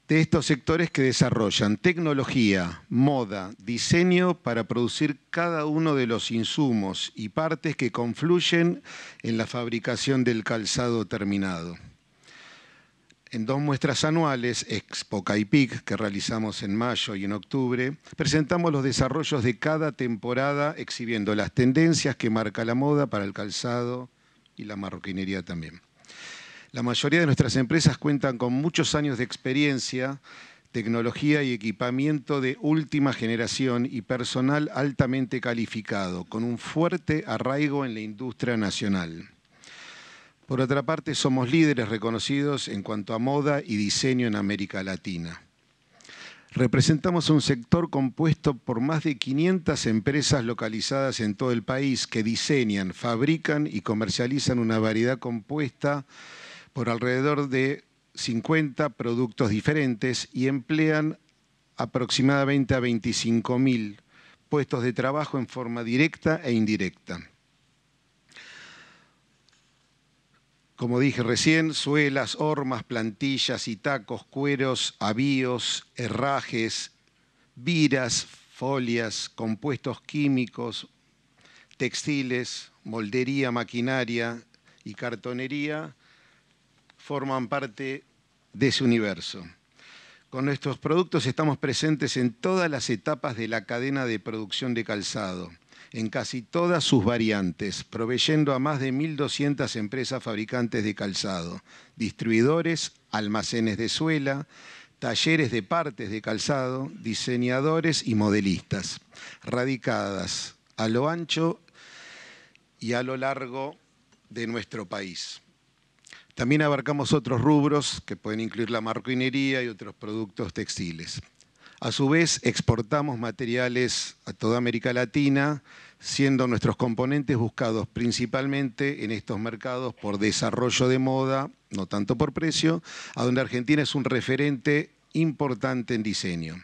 de estos sectores que desarrollan tecnología, moda, diseño para producir cada uno de los insumos y partes que confluyen en la fabricación del calzado terminado. En dos muestras anuales, Expo Caipic, que realizamos en mayo y en octubre, presentamos los desarrollos de cada temporada exhibiendo las tendencias que marca la moda para el calzado y la marroquinería también. La mayoría de nuestras empresas cuentan con muchos años de experiencia, tecnología y equipamiento de última generación y personal altamente calificado, con un fuerte arraigo en la industria nacional. Por otra parte, somos líderes reconocidos en cuanto a moda y diseño en América Latina. Representamos un sector compuesto por más de 500 empresas localizadas en todo el país que diseñan, fabrican y comercializan una variedad compuesta por alrededor de 50 productos diferentes y emplean aproximadamente a 25.000 puestos de trabajo en forma directa e indirecta. Como dije recién, suelas, hormas, plantillas, y tacos, cueros, avíos, herrajes, viras, folias, compuestos químicos, textiles, moldería, maquinaria y cartonería forman parte de ese universo. Con nuestros productos estamos presentes en todas las etapas de la cadena de producción de calzado en casi todas sus variantes, proveyendo a más de 1.200 empresas fabricantes de calzado, distribuidores, almacenes de suela, talleres de partes de calzado, diseñadores y modelistas, radicadas a lo ancho y a lo largo de nuestro país. También abarcamos otros rubros que pueden incluir la marroquinería y otros productos textiles. A su vez, exportamos materiales a toda América Latina siendo nuestros componentes buscados principalmente en estos mercados por desarrollo de moda, no tanto por precio, a donde Argentina es un referente importante en diseño.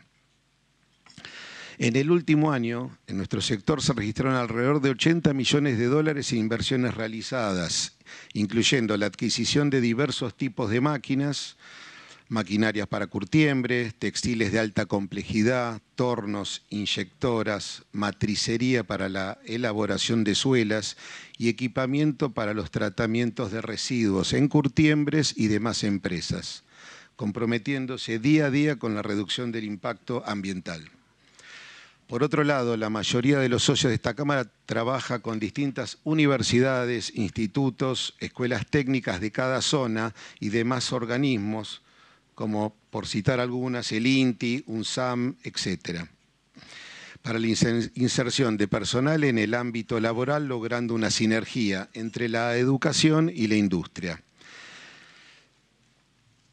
En el último año, en nuestro sector se registraron alrededor de 80 millones de dólares en inversiones realizadas, incluyendo la adquisición de diversos tipos de máquinas, maquinarias para curtiembres, textiles de alta complejidad, tornos, inyectoras, matricería para la elaboración de suelas y equipamiento para los tratamientos de residuos en curtiembres y demás empresas, comprometiéndose día a día con la reducción del impacto ambiental. Por otro lado, la mayoría de los socios de esta Cámara trabaja con distintas universidades, institutos, escuelas técnicas de cada zona y demás organismos como por citar algunas, el INTI, Sam, etc. Para la inserción de personal en el ámbito laboral, logrando una sinergia entre la educación y la industria.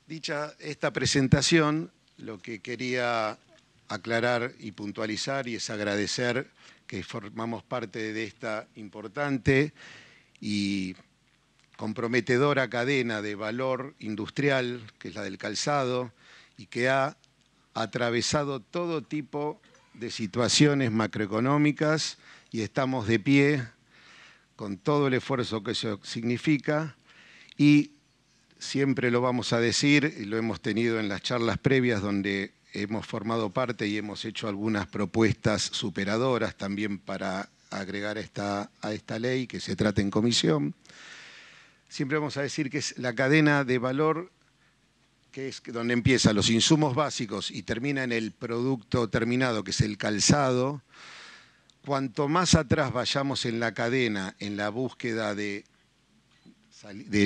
Dicha esta presentación, lo que quería aclarar y puntualizar y es agradecer que formamos parte de esta importante y comprometedora cadena de valor industrial, que es la del calzado, y que ha atravesado todo tipo de situaciones macroeconómicas y estamos de pie con todo el esfuerzo que eso significa y siempre lo vamos a decir y lo hemos tenido en las charlas previas donde hemos formado parte y hemos hecho algunas propuestas superadoras también para agregar esta, a esta ley que se trata en comisión siempre vamos a decir que es la cadena de valor que es donde empieza los insumos básicos y termina en el producto terminado, que es el calzado, cuanto más atrás vayamos en la cadena, en la búsqueda de,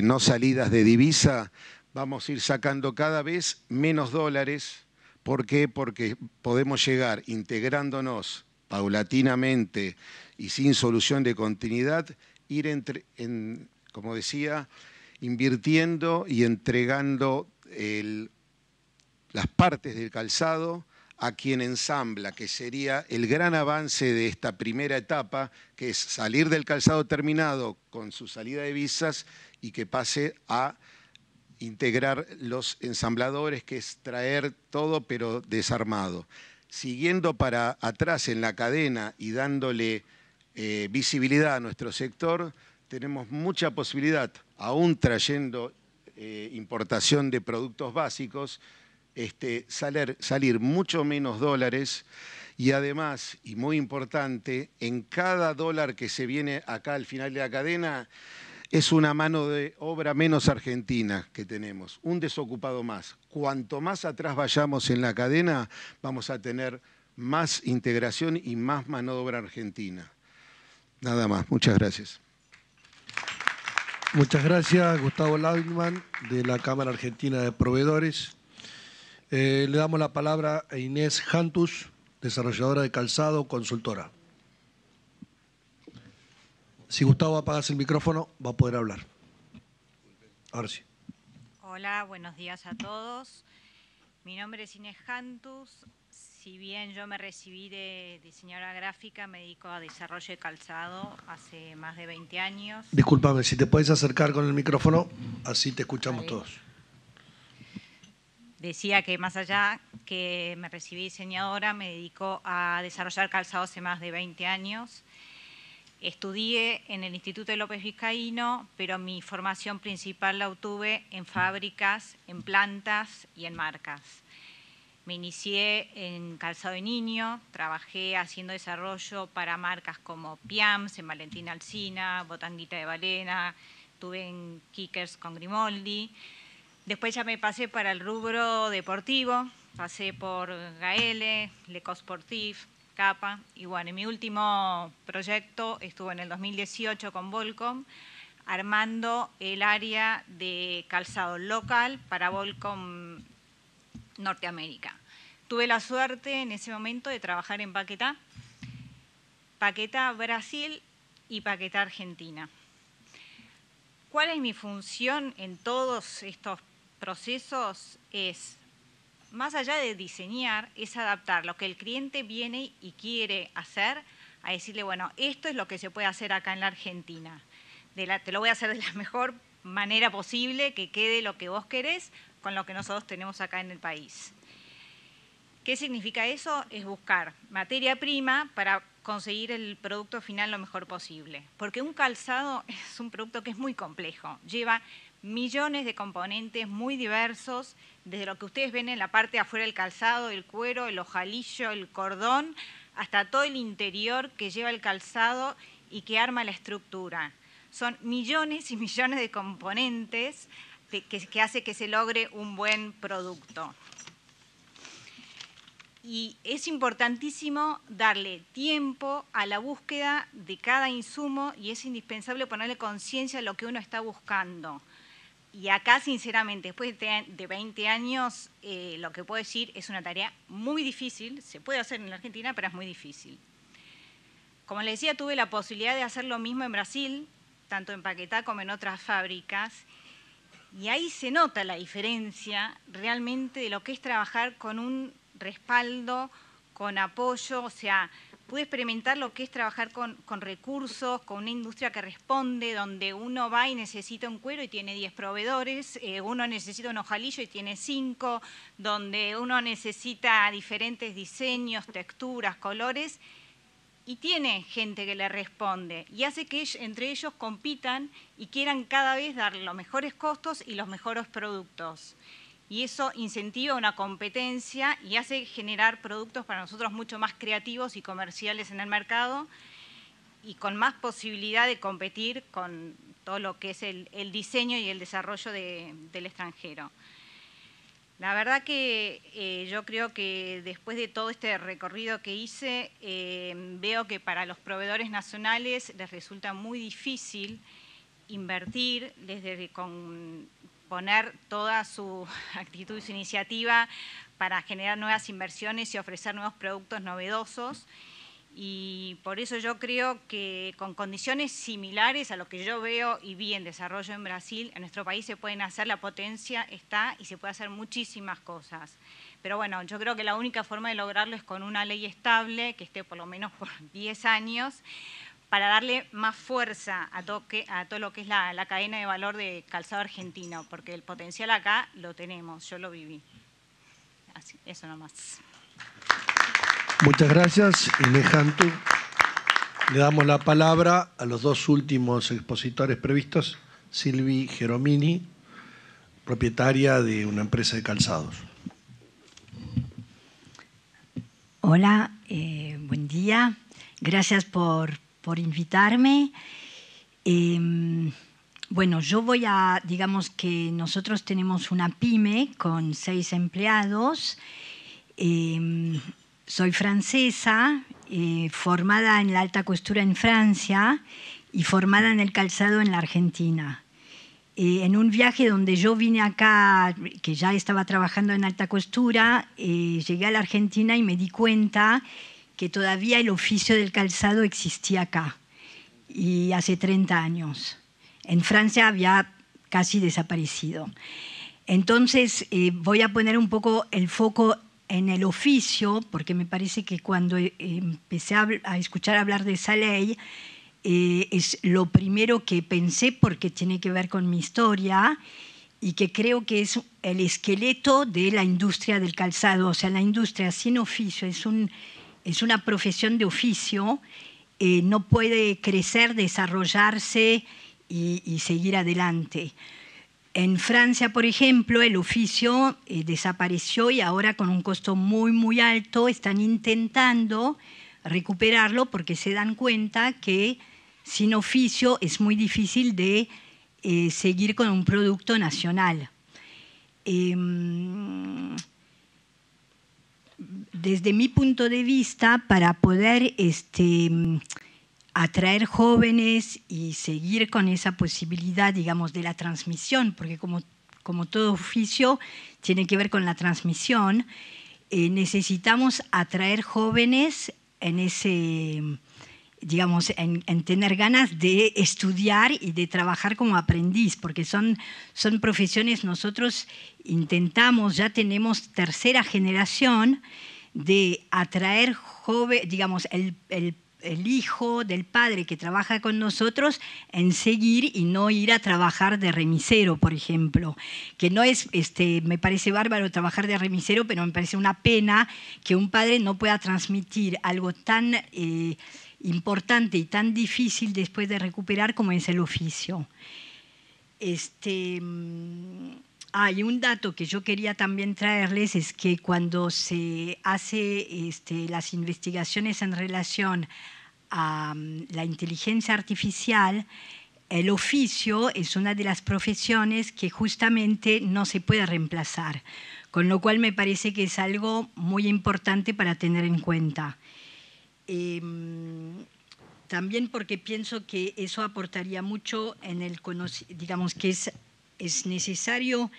no salidas de divisa, vamos a ir sacando cada vez menos dólares. ¿Por qué? Porque podemos llegar integrándonos paulatinamente y sin solución de continuidad, ir entre, en, como decía, invirtiendo y entregando las partes del calzado a quien ensambla, que sería el gran avance de esta primera etapa, que es salir del calzado terminado con su salida de visas y que pase a integrar los ensambladores, que es traer todo pero desarmado. Siguiendo para atrás en la cadena y dándole eh, visibilidad a nuestro sector, tenemos mucha posibilidad, aún trayendo eh, importación de productos básicos, este, salir, salir mucho menos dólares y además, y muy importante, en cada dólar que se viene acá al final de la cadena, es una mano de obra menos argentina que tenemos, un desocupado más. Cuanto más atrás vayamos en la cadena, vamos a tener más integración y más mano de obra argentina. Nada más, muchas gracias. Muchas gracias, Gustavo Laudman, de la Cámara Argentina de Proveedores. Eh, le damos la palabra a Inés Jantus, desarrolladora de calzado, consultora. Si Gustavo apagas el micrófono, va a poder hablar. Ahora sí. Hola, buenos días a todos. Mi nombre es Inés Jantus, si bien yo me recibí de diseñadora gráfica, me dedico a desarrollo de calzado hace más de 20 años. Disculpame, si te puedes acercar con el micrófono, así te escuchamos todos. Decía que más allá que me recibí diseñadora, me dedico a desarrollar calzado hace más de 20 años. Estudié en el Instituto de López Vizcaíno, pero mi formación principal la obtuve en fábricas, en plantas y en marcas. Me inicié en calzado de niño, trabajé haciendo desarrollo para marcas como Piams, en Valentina Alcina, Botanguita de Balena, estuve en Kickers con Grimoldi. Después ya me pasé para el rubro deportivo, pasé por Gaele, Le Sportif, Capa. Y bueno, mi último proyecto estuvo en el 2018 con Volcom, armando el área de calzado local para Volcom Norteamérica. Tuve la suerte en ese momento de trabajar en Paquetá, Paquetá Brasil y Paquetá Argentina. ¿Cuál es mi función en todos estos procesos? Es, más allá de diseñar, es adaptar lo que el cliente viene y quiere hacer a decirle, bueno, esto es lo que se puede hacer acá en la Argentina. te lo voy a hacer de la mejor manera posible, que quede lo que vos querés, con lo que nosotros tenemos acá en el país. ¿Qué significa eso? Es buscar materia prima para conseguir el producto final lo mejor posible. Porque un calzado es un producto que es muy complejo. Lleva millones de componentes muy diversos, desde lo que ustedes ven en la parte de afuera del calzado, el cuero, el ojalillo, el cordón, hasta todo el interior que lleva el calzado y que arma la estructura. Son millones y millones de componentes que, hace que se logre un buen producto. Y es importantísimo darle tiempo a la búsqueda de cada insumo y es indispensable ponerle conciencia a lo que uno está buscando. Y acá, sinceramente, después de 20 años, eh, lo que puedo decir es una tarea muy difícil. Se puede hacer en la Argentina, pero es muy difícil. Como les decía, tuve la posibilidad de hacer lo mismo en Brasil, tanto en Paquetá como en otras fábricas. Y ahí se nota la diferencia realmente de lo que es trabajar con un respaldo, con apoyo, o sea, pude experimentar lo que es trabajar con, recursos, con una industria que responde, donde uno va y necesita un cuero y tiene 10 proveedores, eh, uno necesita un ojalillo y tiene 5, donde uno necesita diferentes diseños, texturas, colores, y tiene gente que le responde y hace que entre ellos compitan y quieran cada vez dar los mejores costos y los mejores productos. Y eso incentiva una competencia y hace generar productos para nosotros mucho más creativos y comerciales en el mercado y con más posibilidad de competir con todo lo que es el, diseño y el desarrollo del extranjero. La verdad que eh, yo creo que después de todo este recorrido que hice, eh, veo que para los proveedores nacionales les resulta muy difícil invertir, desde con poner toda su actitud y su iniciativa para generar nuevas inversiones y ofrecer nuevos productos novedosos y por eso yo creo que con condiciones similares a lo que yo veo y vi en desarrollo en Brasil, en nuestro país se pueden hacer, la potencia está y se puede hacer muchísimas cosas. Pero bueno, yo creo que la única forma de lograrlo es con una ley estable, que esté por lo menos por 10 años, para darle más fuerza a, a todo lo que es la, cadena de valor de calzado argentino, porque el potencial acá lo tenemos, yo lo viví. eso nomás. Muchas gracias, Inés Le damos la palabra a los dos últimos expositores previstos, Silvi Geromini, propietaria de una empresa de calzados. Hola, eh, buen día. Gracias por, invitarme. Em, bueno, yo voy a, digamos que nosotros tenemos una pyme con seis empleados. Em, soy francesa, eh, formada en la alta costura en Francia y formada en el calzado en la Argentina. Eh, en un viaje donde yo vine acá, que ya estaba trabajando en alta costura, eh, llegué a la Argentina y me di cuenta que todavía el oficio del calzado existía acá, y hace 30 años. En Francia había casi desaparecido. Entonces, voy a poner un poco el foco en el oficio, porque me parece que cuando eh, empecé a, escuchar hablar de esa ley, eh, es lo primero que pensé porque tiene que ver con mi historia y que creo que es el esqueleto de la industria del calzado, o sea, la industria sin oficio es, un, es una profesión de oficio, eh, no puede crecer, desarrollarse y, y seguir adelante. En Francia, por ejemplo, el oficio eh, desapareció y ahora con un costo muy, muy alto están intentando recuperarlo porque se dan cuenta que sin oficio es muy difícil de eh, seguir con un producto nacional. Em, desde mi punto de vista, para poder este, atraer jóvenes y seguir con esa posibilidad, digamos, de la transmisión, porque como, como todo oficio tiene que ver con la transmisión, eh, necesitamos atraer jóvenes en ese digamos, en, tener ganas de estudiar y de trabajar como aprendiz, porque son, son profesiones, nosotros intentamos, ya tenemos tercera generación de atraer joven, digamos, el, el, el hijo del padre que trabaja con nosotros en seguir y no ir a trabajar de remisero, por ejemplo. Que no es, este, me parece bárbaro trabajar de remisero, pero me parece una pena que un padre no pueda transmitir algo tan eh, importante y tan difícil después de recuperar como es el oficio. Este. Mm, un dato que yo quería también traerles es que cuando se hace este, las investigaciones en relación a la inteligencia artificial, el oficio es una de las profesiones que justamente no se puede reemplazar, con lo cual me parece que es algo muy importante para tener en cuenta. Em, también porque pienso que eso aportaría mucho en el digamos que es, es necesario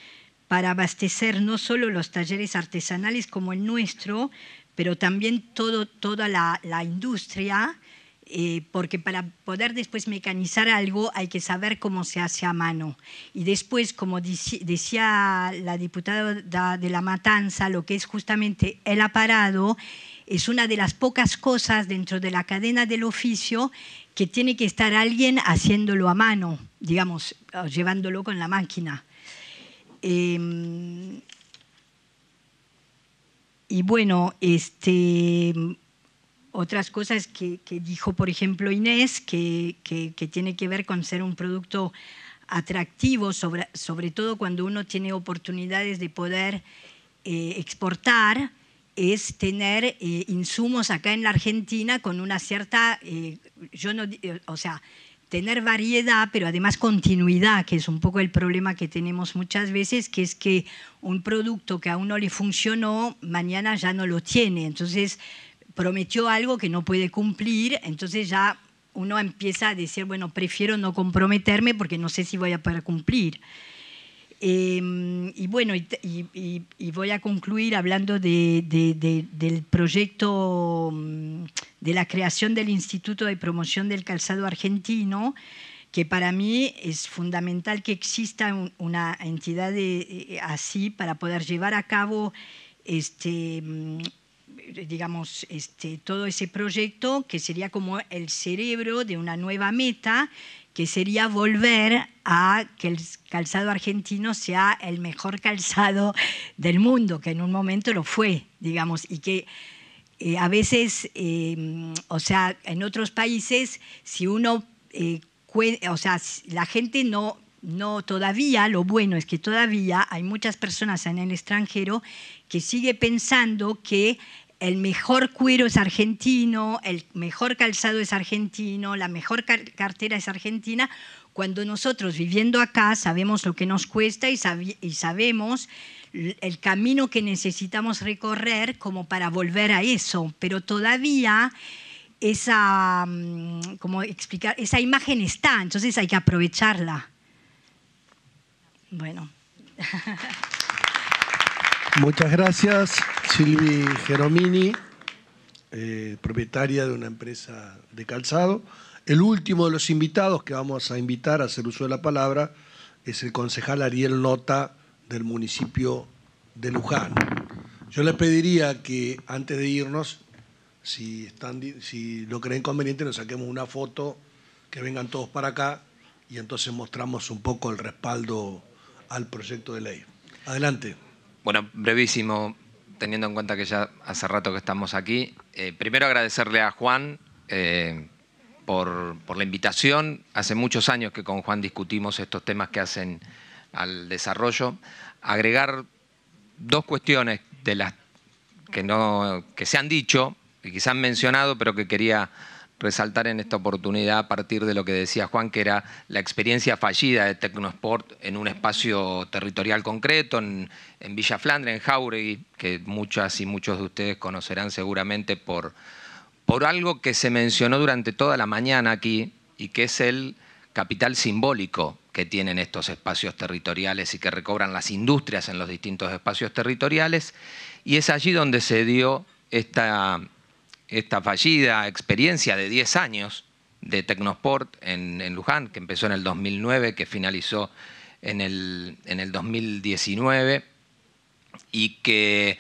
para abastecer no solo los talleres artesanales como el nuestro, pero también todo, toda la, la industria eh, porque para poder después mecanizar algo hay que saber cómo se hace a mano. Y después, como decía la diputada de La Matanza, lo que es justamente el aparado es una de las pocas cosas dentro de la cadena del oficio que tiene que estar alguien haciéndolo a mano, digamos, llevándolo con la máquina. Em, y bueno, este, otras cosas que, dijo, por ejemplo, Inés, que, que, tiene que ver con ser un producto atractivo, sobre, sobre todo cuando uno tiene oportunidades de poder eh, exportar, es tener eh, insumos acá en la Argentina con una cierta, eh, yo no, o sea, tener variedad, pero además continuidad, que es un poco el problema que tenemos muchas veces, que es que un producto que a uno le funcionó, mañana ya no lo tiene. Entonces, prometió algo que no puede cumplir, entonces ya uno empieza a decir, bueno, prefiero no comprometerme porque no sé si voy a poder cumplir. Em, y bueno, y, voy a concluir hablando del proyecto mm, de la creación del Instituto de Promoción del Calzado Argentino, que para mí es fundamental que exista una entidad eh, eh, así para poder llevar a cabo este mm, eh, digamos, este, todo ese proyecto que sería como el cerebro de una nueva meta, que sería volver a que el calzado argentino sea el mejor calzado del mundo, que en un momento lo fue, digamos, y que eh, a veces, em, o sea, en otros países, si uno, eh, o sea, la gente no, no todavía, lo bueno es que todavía hay muchas personas en el extranjero que sigue pensando que el mejor cuero es argentino, el mejor calzado es argentino, la mejor cartera es argentina, cuando nosotros viviendo acá sabemos lo que nos cuesta y, sabemos el camino que necesitamos recorrer como para volver a eso, pero todavía esa, mm, explicar, esa imagen está, entonces hay que aprovecharla. Bueno. Muchas gracias, Silvi Geromini, eh, propietaria de una empresa de calzado. El último de los invitados que vamos a invitar a hacer uso de la palabra es el concejal Ariel Nota del municipio de Luján. Yo les pediría que antes de irnos, si, están, si lo creen conveniente, nos saquemos una foto, que vengan todos para acá y entonces mostramos un poco el respaldo al proyecto de ley. Adelante. Bueno, brevísimo, teniendo en cuenta que ya hace rato que estamos aquí. Eh, primero agradecerle a Juan eh, por, la invitación. Hace muchos años que con Juan discutimos estos temas que hacen al desarrollo. Agregar dos cuestiones de las que, no, que se han dicho, que quizás han mencionado, pero que quería resaltar en esta oportunidad a partir de lo que decía Juan, que era la experiencia fallida de Tecnosport en un espacio territorial concreto, en, Villa Flandre, en Jauregui, que muchas y muchos de ustedes conocerán seguramente por, por algo que se mencionó durante toda la mañana aquí y que es el capital simbólico que tienen estos espacios territoriales y que recobran las industrias en los distintos espacios territoriales. Y es allí donde se dio esta esta fallida experiencia de 10 años de Tecnosport en, Luján, que empezó en el 2009, que finalizó en el, 2019, y que,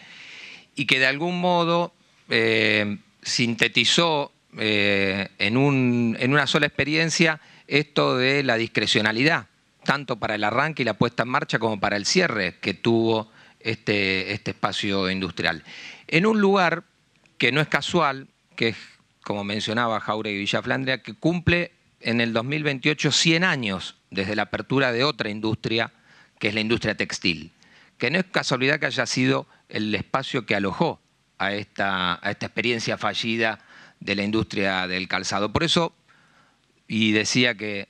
y que de algún modo eh, sintetizó eh, en, una sola experiencia esto de la discrecionalidad, tanto para el arranque y la puesta en marcha como para el cierre que tuvo este, este espacio industrial. En un lugar que no es casual, que es, como mencionaba Jauregui Villa que cumple en el 2028 100 años desde la apertura de otra industria, que es la industria textil, que no es casualidad que haya sido el espacio que alojó a esta, a esta experiencia fallida de la industria del calzado. Por eso, y decía que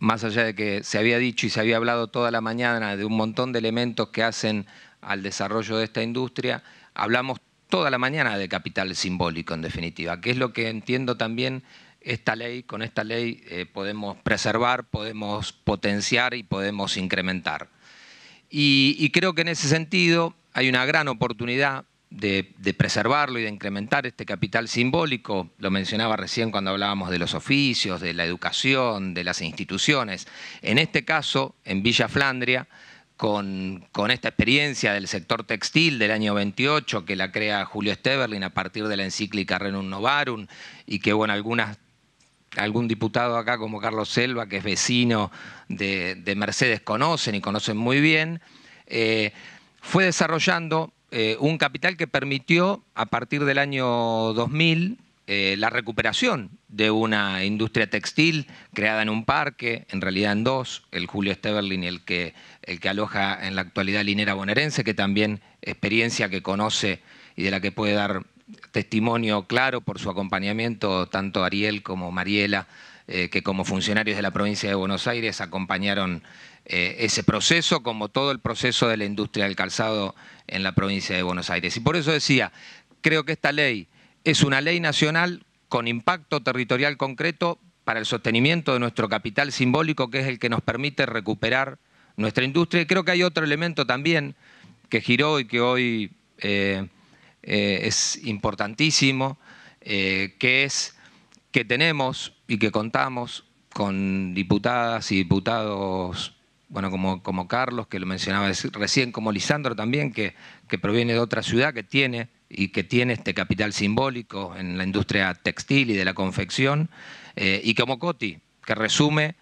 más allá de que se había dicho y se había hablado toda la mañana de un montón de elementos que hacen al desarrollo de esta industria, hablamos toda la mañana de capital simbólico, en definitiva, que es lo que entiendo también esta ley, con esta ley eh, podemos preservar, podemos potenciar y podemos incrementar. Y, creo que en ese sentido hay una gran oportunidad de, de, preservarlo y de incrementar este capital simbólico. Lo mencionaba recién cuando hablábamos de los oficios, de la educación, de las instituciones. En este caso, en Villa Flandria, con, esta experiencia del sector textil del año 28 que la crea Julio Steverlin a partir de la encíclica Renum Novarum y que bueno, algunas, algún diputado acá como Carlos Selva, que es vecino de, Mercedes, conocen y conocen muy bien, eh, fue desarrollando eh, un capital que permitió a partir del año 2000 eh, la recuperación de una industria textil creada en un parque, en realidad en dos, el Julio Steverlin y el que, el que aloja en la actualidad Linera Bonerense, que también experiencia que conoce y de la que puede dar testimonio claro por su acompañamiento, tanto Ariel como Mariela, eh, que como funcionarios de la provincia de Buenos Aires acompañaron eh, ese proceso, como todo el proceso de la industria del calzado en la provincia de Buenos Aires. Y por eso decía, creo que esta ley es una ley nacional con impacto territorial concreto para el sostenimiento de nuestro capital simbólico, que es el que nos permite recuperar nuestra industria. Y creo que hay otro elemento también que giró y que hoy eh, eh, es importantísimo, eh, que es que tenemos y que contamos con diputadas y diputados, bueno, como, Carlos, que lo mencionaba recién, como Lisandro también, que proviene de otra ciudad, que tiene y que tiene este capital simbólico en la industria textil y de la confección, eh, y como Coti, que resume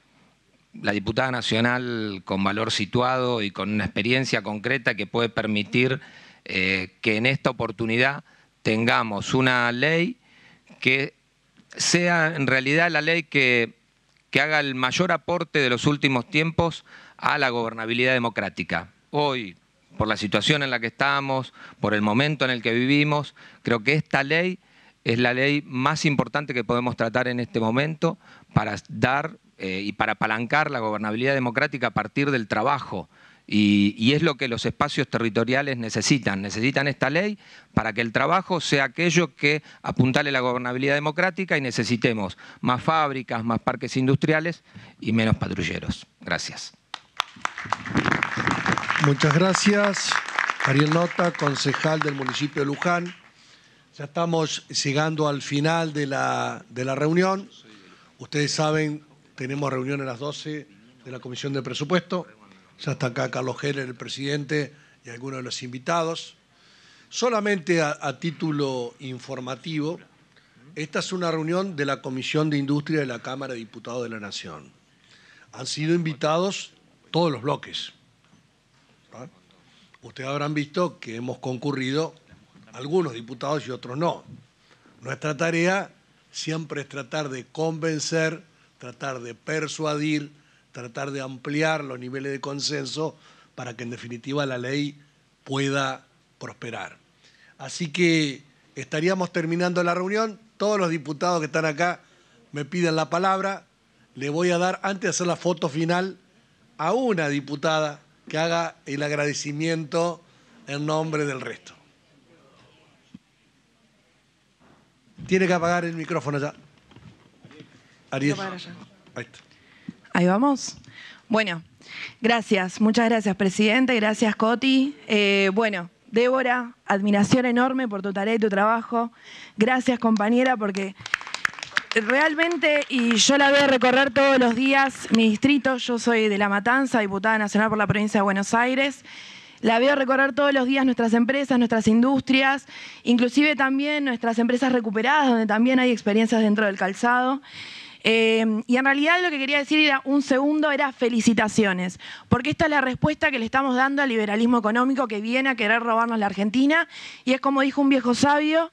la diputada nacional con valor situado y con una experiencia concreta que puede permitir eh, que en esta oportunidad tengamos una ley que sea en realidad la ley que, que haga el mayor aporte de los últimos tiempos a la gobernabilidad democrática. Hoy por la situación en la que estamos, por el momento en el que vivimos. Creo que esta ley es la ley más importante que podemos tratar en este momento para dar eh, y para apalancar la gobernabilidad democrática a partir del trabajo. y, es lo que los espacios territoriales necesitan. Necesitan esta ley para que el trabajo sea aquello que apuntale la gobernabilidad democrática y necesitemos más fábricas, más parques industriales y menos patrulleros. Gracias. Muchas gracias. Ariel Nota, concejal del municipio de Luján. Ya estamos llegando al final de la, de reunión. Ustedes saben, tenemos reunión a las 12 de la Comisión de Presupuesto. Ya está acá Carlos Heller, el presidente, y algunos de los invitados. Solamente a título informativo, esta es una reunión de la Comisión de Industria de la Cámara de Diputados de la Nación. Han sido invitados todos los bloques. ¿eh? Ustedes habrán visto que hemos concurrido algunos diputados y otros no. Nuestra tarea siempre es tratar de convencer, tratar de persuadir, tratar de ampliar los niveles de consenso para que en definitiva la ley pueda prosperar. Así que estaríamos terminando la reunión. Todos los diputados que están acá me piden la palabra. Le voy a dar, antes de hacer la foto final, a una diputada que haga el agradecimiento en nombre del resto. Tiene que apagar el micrófono ya. Arias. Ahí vamos. Bueno, gracias. Muchas gracias, presidente. Gracias, Coti. Eh, bueno, Débora, admiración enorme por tu tarea y tu trabajo. Gracias, compañera, porque realmente, y yo la veo recorrer todos los días mi distrito, yo soy de La Matanza, diputada nacional por la provincia de Buenos Aires, la veo recorrer todos los días nuestras empresas, nuestras industrias, inclusive también nuestras empresas recuperadas, donde también hay experiencias dentro del calzado. Eh, y en realidad lo que quería decir era un segundo, era felicitaciones, porque esta es la respuesta que le estamos dando al liberalismo económico que viene a querer robarnos la Argentina, y es como dijo un viejo sabio,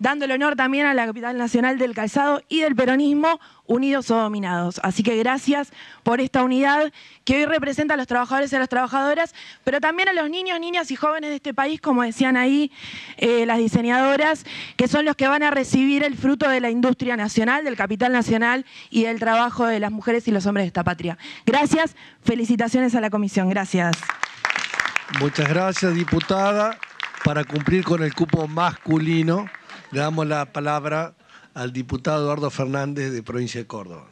dando el honor también a la capital nacional del calzado y del peronismo unidos o dominados. Así que gracias por esta unidad que hoy representa a los trabajadores y a las trabajadoras, pero también a los niños, niñas y jóvenes de este país, como decían ahí eh, las diseñadoras, que son los que van a recibir el fruto de la industria nacional, del capital nacional y del trabajo de las mujeres y los hombres de esta patria. Gracias, felicitaciones a la comisión, gracias. Muchas gracias, diputada. Para cumplir con el cupo masculino, le damos la palabra al diputado Eduardo Fernández de Provincia de Córdoba.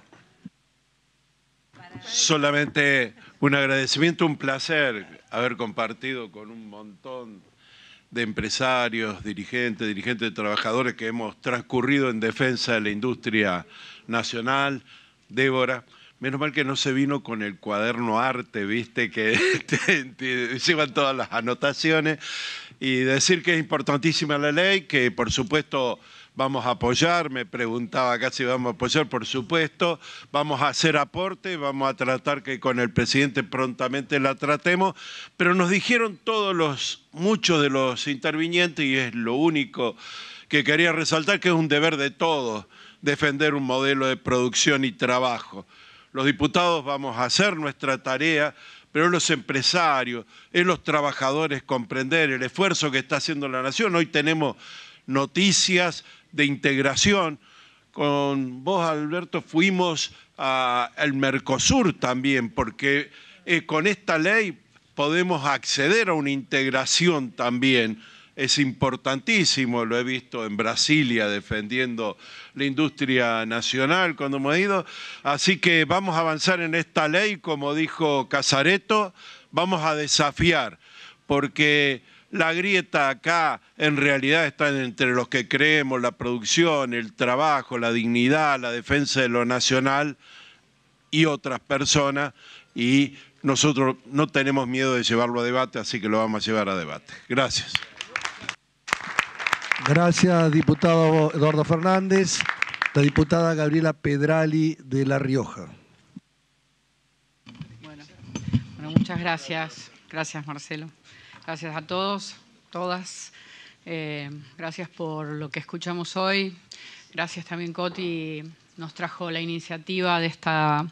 Solamente un agradecimiento, un placer haber compartido con un montón de empresarios, dirigentes, dirigentes de trabajadores que hemos transcurrido en defensa de la industria nacional. Débora, menos mal que no se vino con el cuaderno arte, viste, que llevan todas las anotaciones y decir que es importantísima la ley, que por supuesto vamos a apoyar, me preguntaba acá si vamos a apoyar, por supuesto, vamos a hacer aporte, vamos a tratar que con el presidente prontamente la tratemos, pero nos dijeron todos los, muchos de los intervinientes, y es lo único que quería resaltar, que es un deber de todos defender un modelo de producción y trabajo. Los diputados vamos a hacer nuestra tarea, pero los empresarios, es los trabajadores comprender el esfuerzo que está haciendo la nación. Hoy tenemos noticias de integración. Con vos, Alberto, fuimos al Mercosur también, porque eh, con esta ley podemos acceder a una integración también es importantísimo, lo he visto en Brasilia defendiendo la industria nacional cuando hemos ido. Así que vamos a avanzar en esta ley, como dijo Casareto, vamos a desafiar, porque la grieta acá en realidad está entre los que creemos la producción, el trabajo, la dignidad, la defensa de lo nacional y otras personas y nosotros no tenemos miedo de llevarlo a debate, así que lo vamos a llevar a debate. Gracias. Gracias, diputado Eduardo Fernández. La diputada Gabriela Pedrali de La Rioja. Bueno, muchas gracias. Gracias, Marcelo. Gracias a todos, todas. Eh, gracias por lo que escuchamos hoy. Gracias también, Coti. Nos trajo la iniciativa de esta,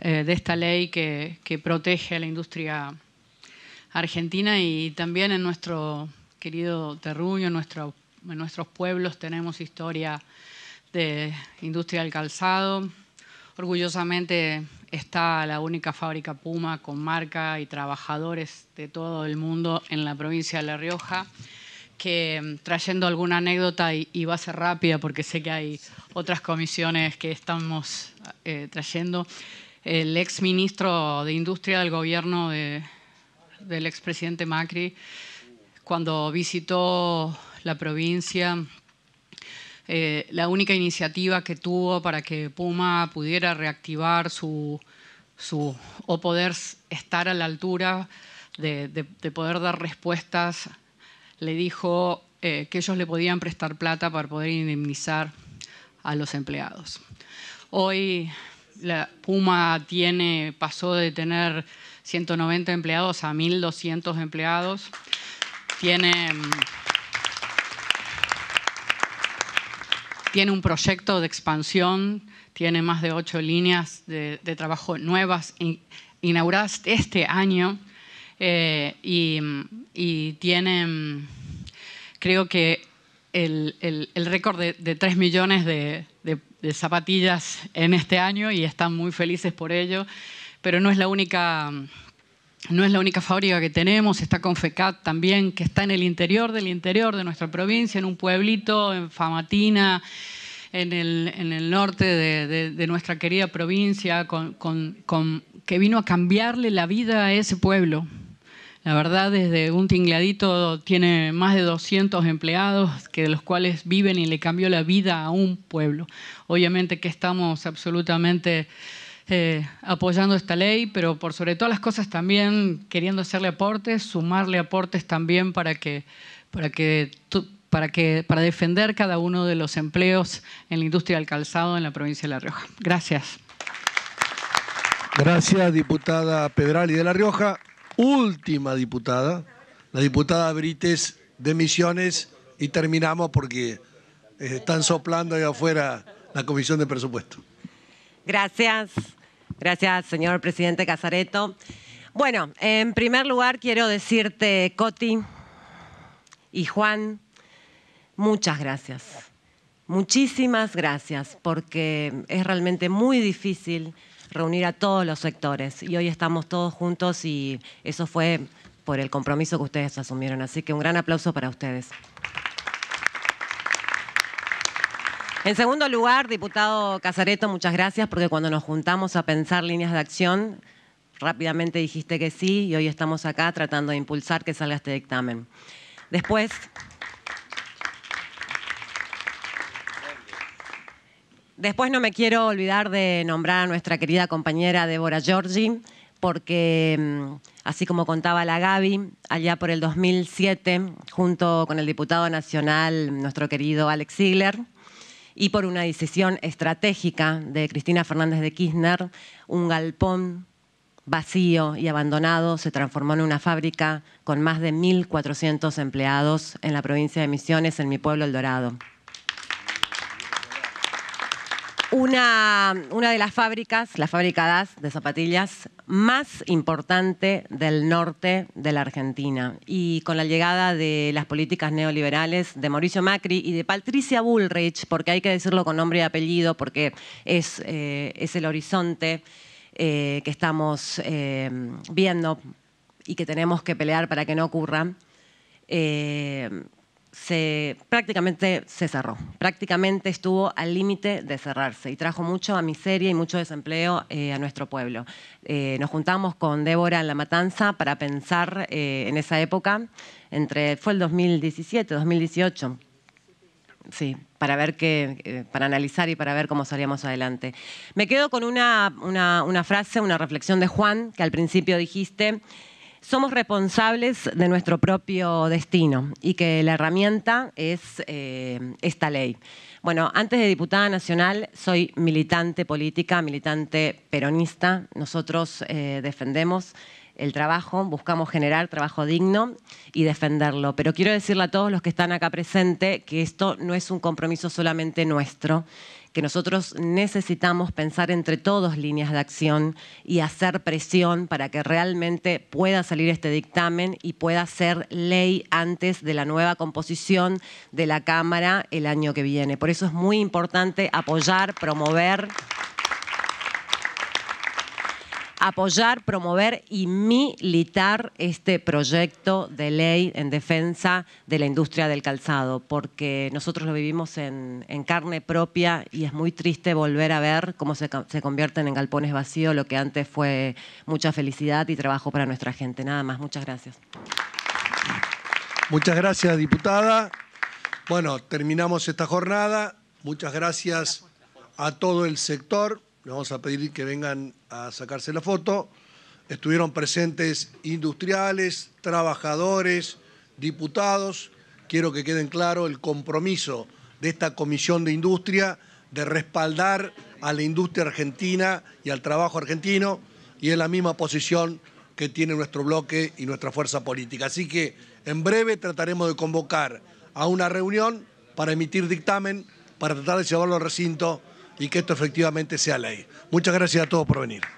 eh, de esta ley que, que protege a la industria argentina y también en nuestro querido Terruño, en nuestros pueblos tenemos historia de industria del calzado. Orgullosamente está la única fábrica Puma con marca y trabajadores de todo el mundo en la provincia de La Rioja, que mm, trayendo alguna anécdota, y, va a ser rápida porque sé que hay otras comisiones que estamos eh, trayendo, el ex ministro de Industria del gobierno del expresidente Macri, cuando visitó la provincia, eh, la única iniciativa que tuvo para que Puma pudiera reactivar su, su o poder estar a la altura de, poder dar respuestas, le dijo eh, que ellos le podían prestar plata para poder indemnizar a los empleados. Hoy Puma tiene, pasó de tener 190 empleados a 1.200 empleados tiene, mm, tiene un proyecto de expansión, tiene más de ocho líneas de, trabajo nuevas inauguradas este año eh, mm, y, tiene, mm, creo que el, el, récord de, tres millones de zapatillas en este año y están muy felices por ello, pero no es la única no es la única fábrica que tenemos, está Confecat también, que está en el interior del interior de nuestra provincia, en un pueblito, en Famatina, en el, norte de, nuestra querida provincia, que vino a cambiarle la vida a ese pueblo. La verdad, desde un tingladito tiene más de 200 empleados, que de los cuales viven y le cambió la vida a un pueblo. Obviamente que estamos absolutamente eh, apoyando esta ley, pero por sobre todas las cosas también queriendo hacerle aportes, sumarle aportes también para que, para que para, que, para defender cada uno de los empleos en la industria del calzado en la provincia de La Rioja. Gracias. Gracias, diputada Pedrali de La Rioja. Última diputada, la diputada Brites de Misiones, y terminamos porque eh, están soplando ahí afuera la Comisión de Presupuesto. Gracias. Gracias, señor presidente Casareto. Bueno, en primer lugar quiero decirte, Coti y Juan, muchas gracias. Muchísimas gracias, porque es realmente muy difícil reunir a todos los sectores y hoy estamos todos juntos y eso fue por el compromiso que ustedes asumieron. Así que un gran aplauso para ustedes. En segundo lugar, diputado Casareto, muchas gracias porque cuando nos juntamos a pensar líneas de acción, rápidamente dijiste que sí y hoy estamos acá tratando de impulsar que salga este dictamen. Después... Después no me quiero olvidar de nombrar a nuestra querida compañera Débora Giorgi, porque mm, así como contaba la Gaby, allá por el 2007, junto con el diputado nacional, nuestro querido Alex Ziegler, y por una decisión estratégica de Cristina Fernández de Kirchner, un galpón vacío y abandonado se transformó en una fábrica con más de 1.400 empleados en la provincia de Misiones, en mi pueblo El Dorado una, una de las fábricas, la fábrica DAS de zapatillas más importante del norte de la Argentina. Y con la llegada de las políticas neoliberales de Mauricio Macri y de Patricia Bullrich, porque hay que decirlo con nombre y apellido, porque es, eh, es el horizonte eh, que estamos eh, viendo y que tenemos que pelear para que no ocurra prácticamente se cerró, prácticamente estuvo al límite de cerrarse y trajo mucho a miseria y mucho desempleo eh, a nuestro pueblo. Eh, nos juntamos con Débora en La Matanza para pensar eh, en esa época, entre, fue el 2017, 2018, sí, para ver qué para analizar y para ver cómo salíamos adelante. Me quedo con una, una frase, una reflexión de Juan, que al principio dijiste, somos responsables de nuestro propio destino y que la herramienta es eh, esta ley. Bueno, antes de diputada nacional soy militante política, militante peronista. Nosotros eh, defendemos el trabajo, buscamos generar trabajo digno y defenderlo. Pero quiero decirle a todos los que están acá presentes que esto no es un compromiso solamente nuestro, que nosotros necesitamos pensar entre todos líneas de acción y hacer presión para que realmente pueda salir este dictamen y pueda ser ley antes de la nueva composición de la Cámara el año que viene. Por eso es muy importante apoyar, promover apoyar, promover y militar este proyecto de ley en defensa de la industria del calzado, porque nosotros lo vivimos en, carne propia y es muy triste volver a ver cómo se, se convierten en galpones vacíos lo que antes fue mucha felicidad y trabajo para nuestra gente. Nada más, muchas gracias. Muchas gracias, diputada. Bueno, terminamos esta jornada. Muchas gracias a todo el sector vamos a pedir que vengan a sacarse la foto. Estuvieron presentes industriales, trabajadores, diputados. Quiero que queden claro el compromiso de esta Comisión de Industria de respaldar a la industria argentina y al trabajo argentino y es la misma posición que tiene nuestro bloque y nuestra fuerza política. Así que en breve trataremos de convocar a una reunión para emitir dictamen, para tratar de llevarlo al recinto y que esto efectivamente sea ley. Muchas gracias a todos por venir.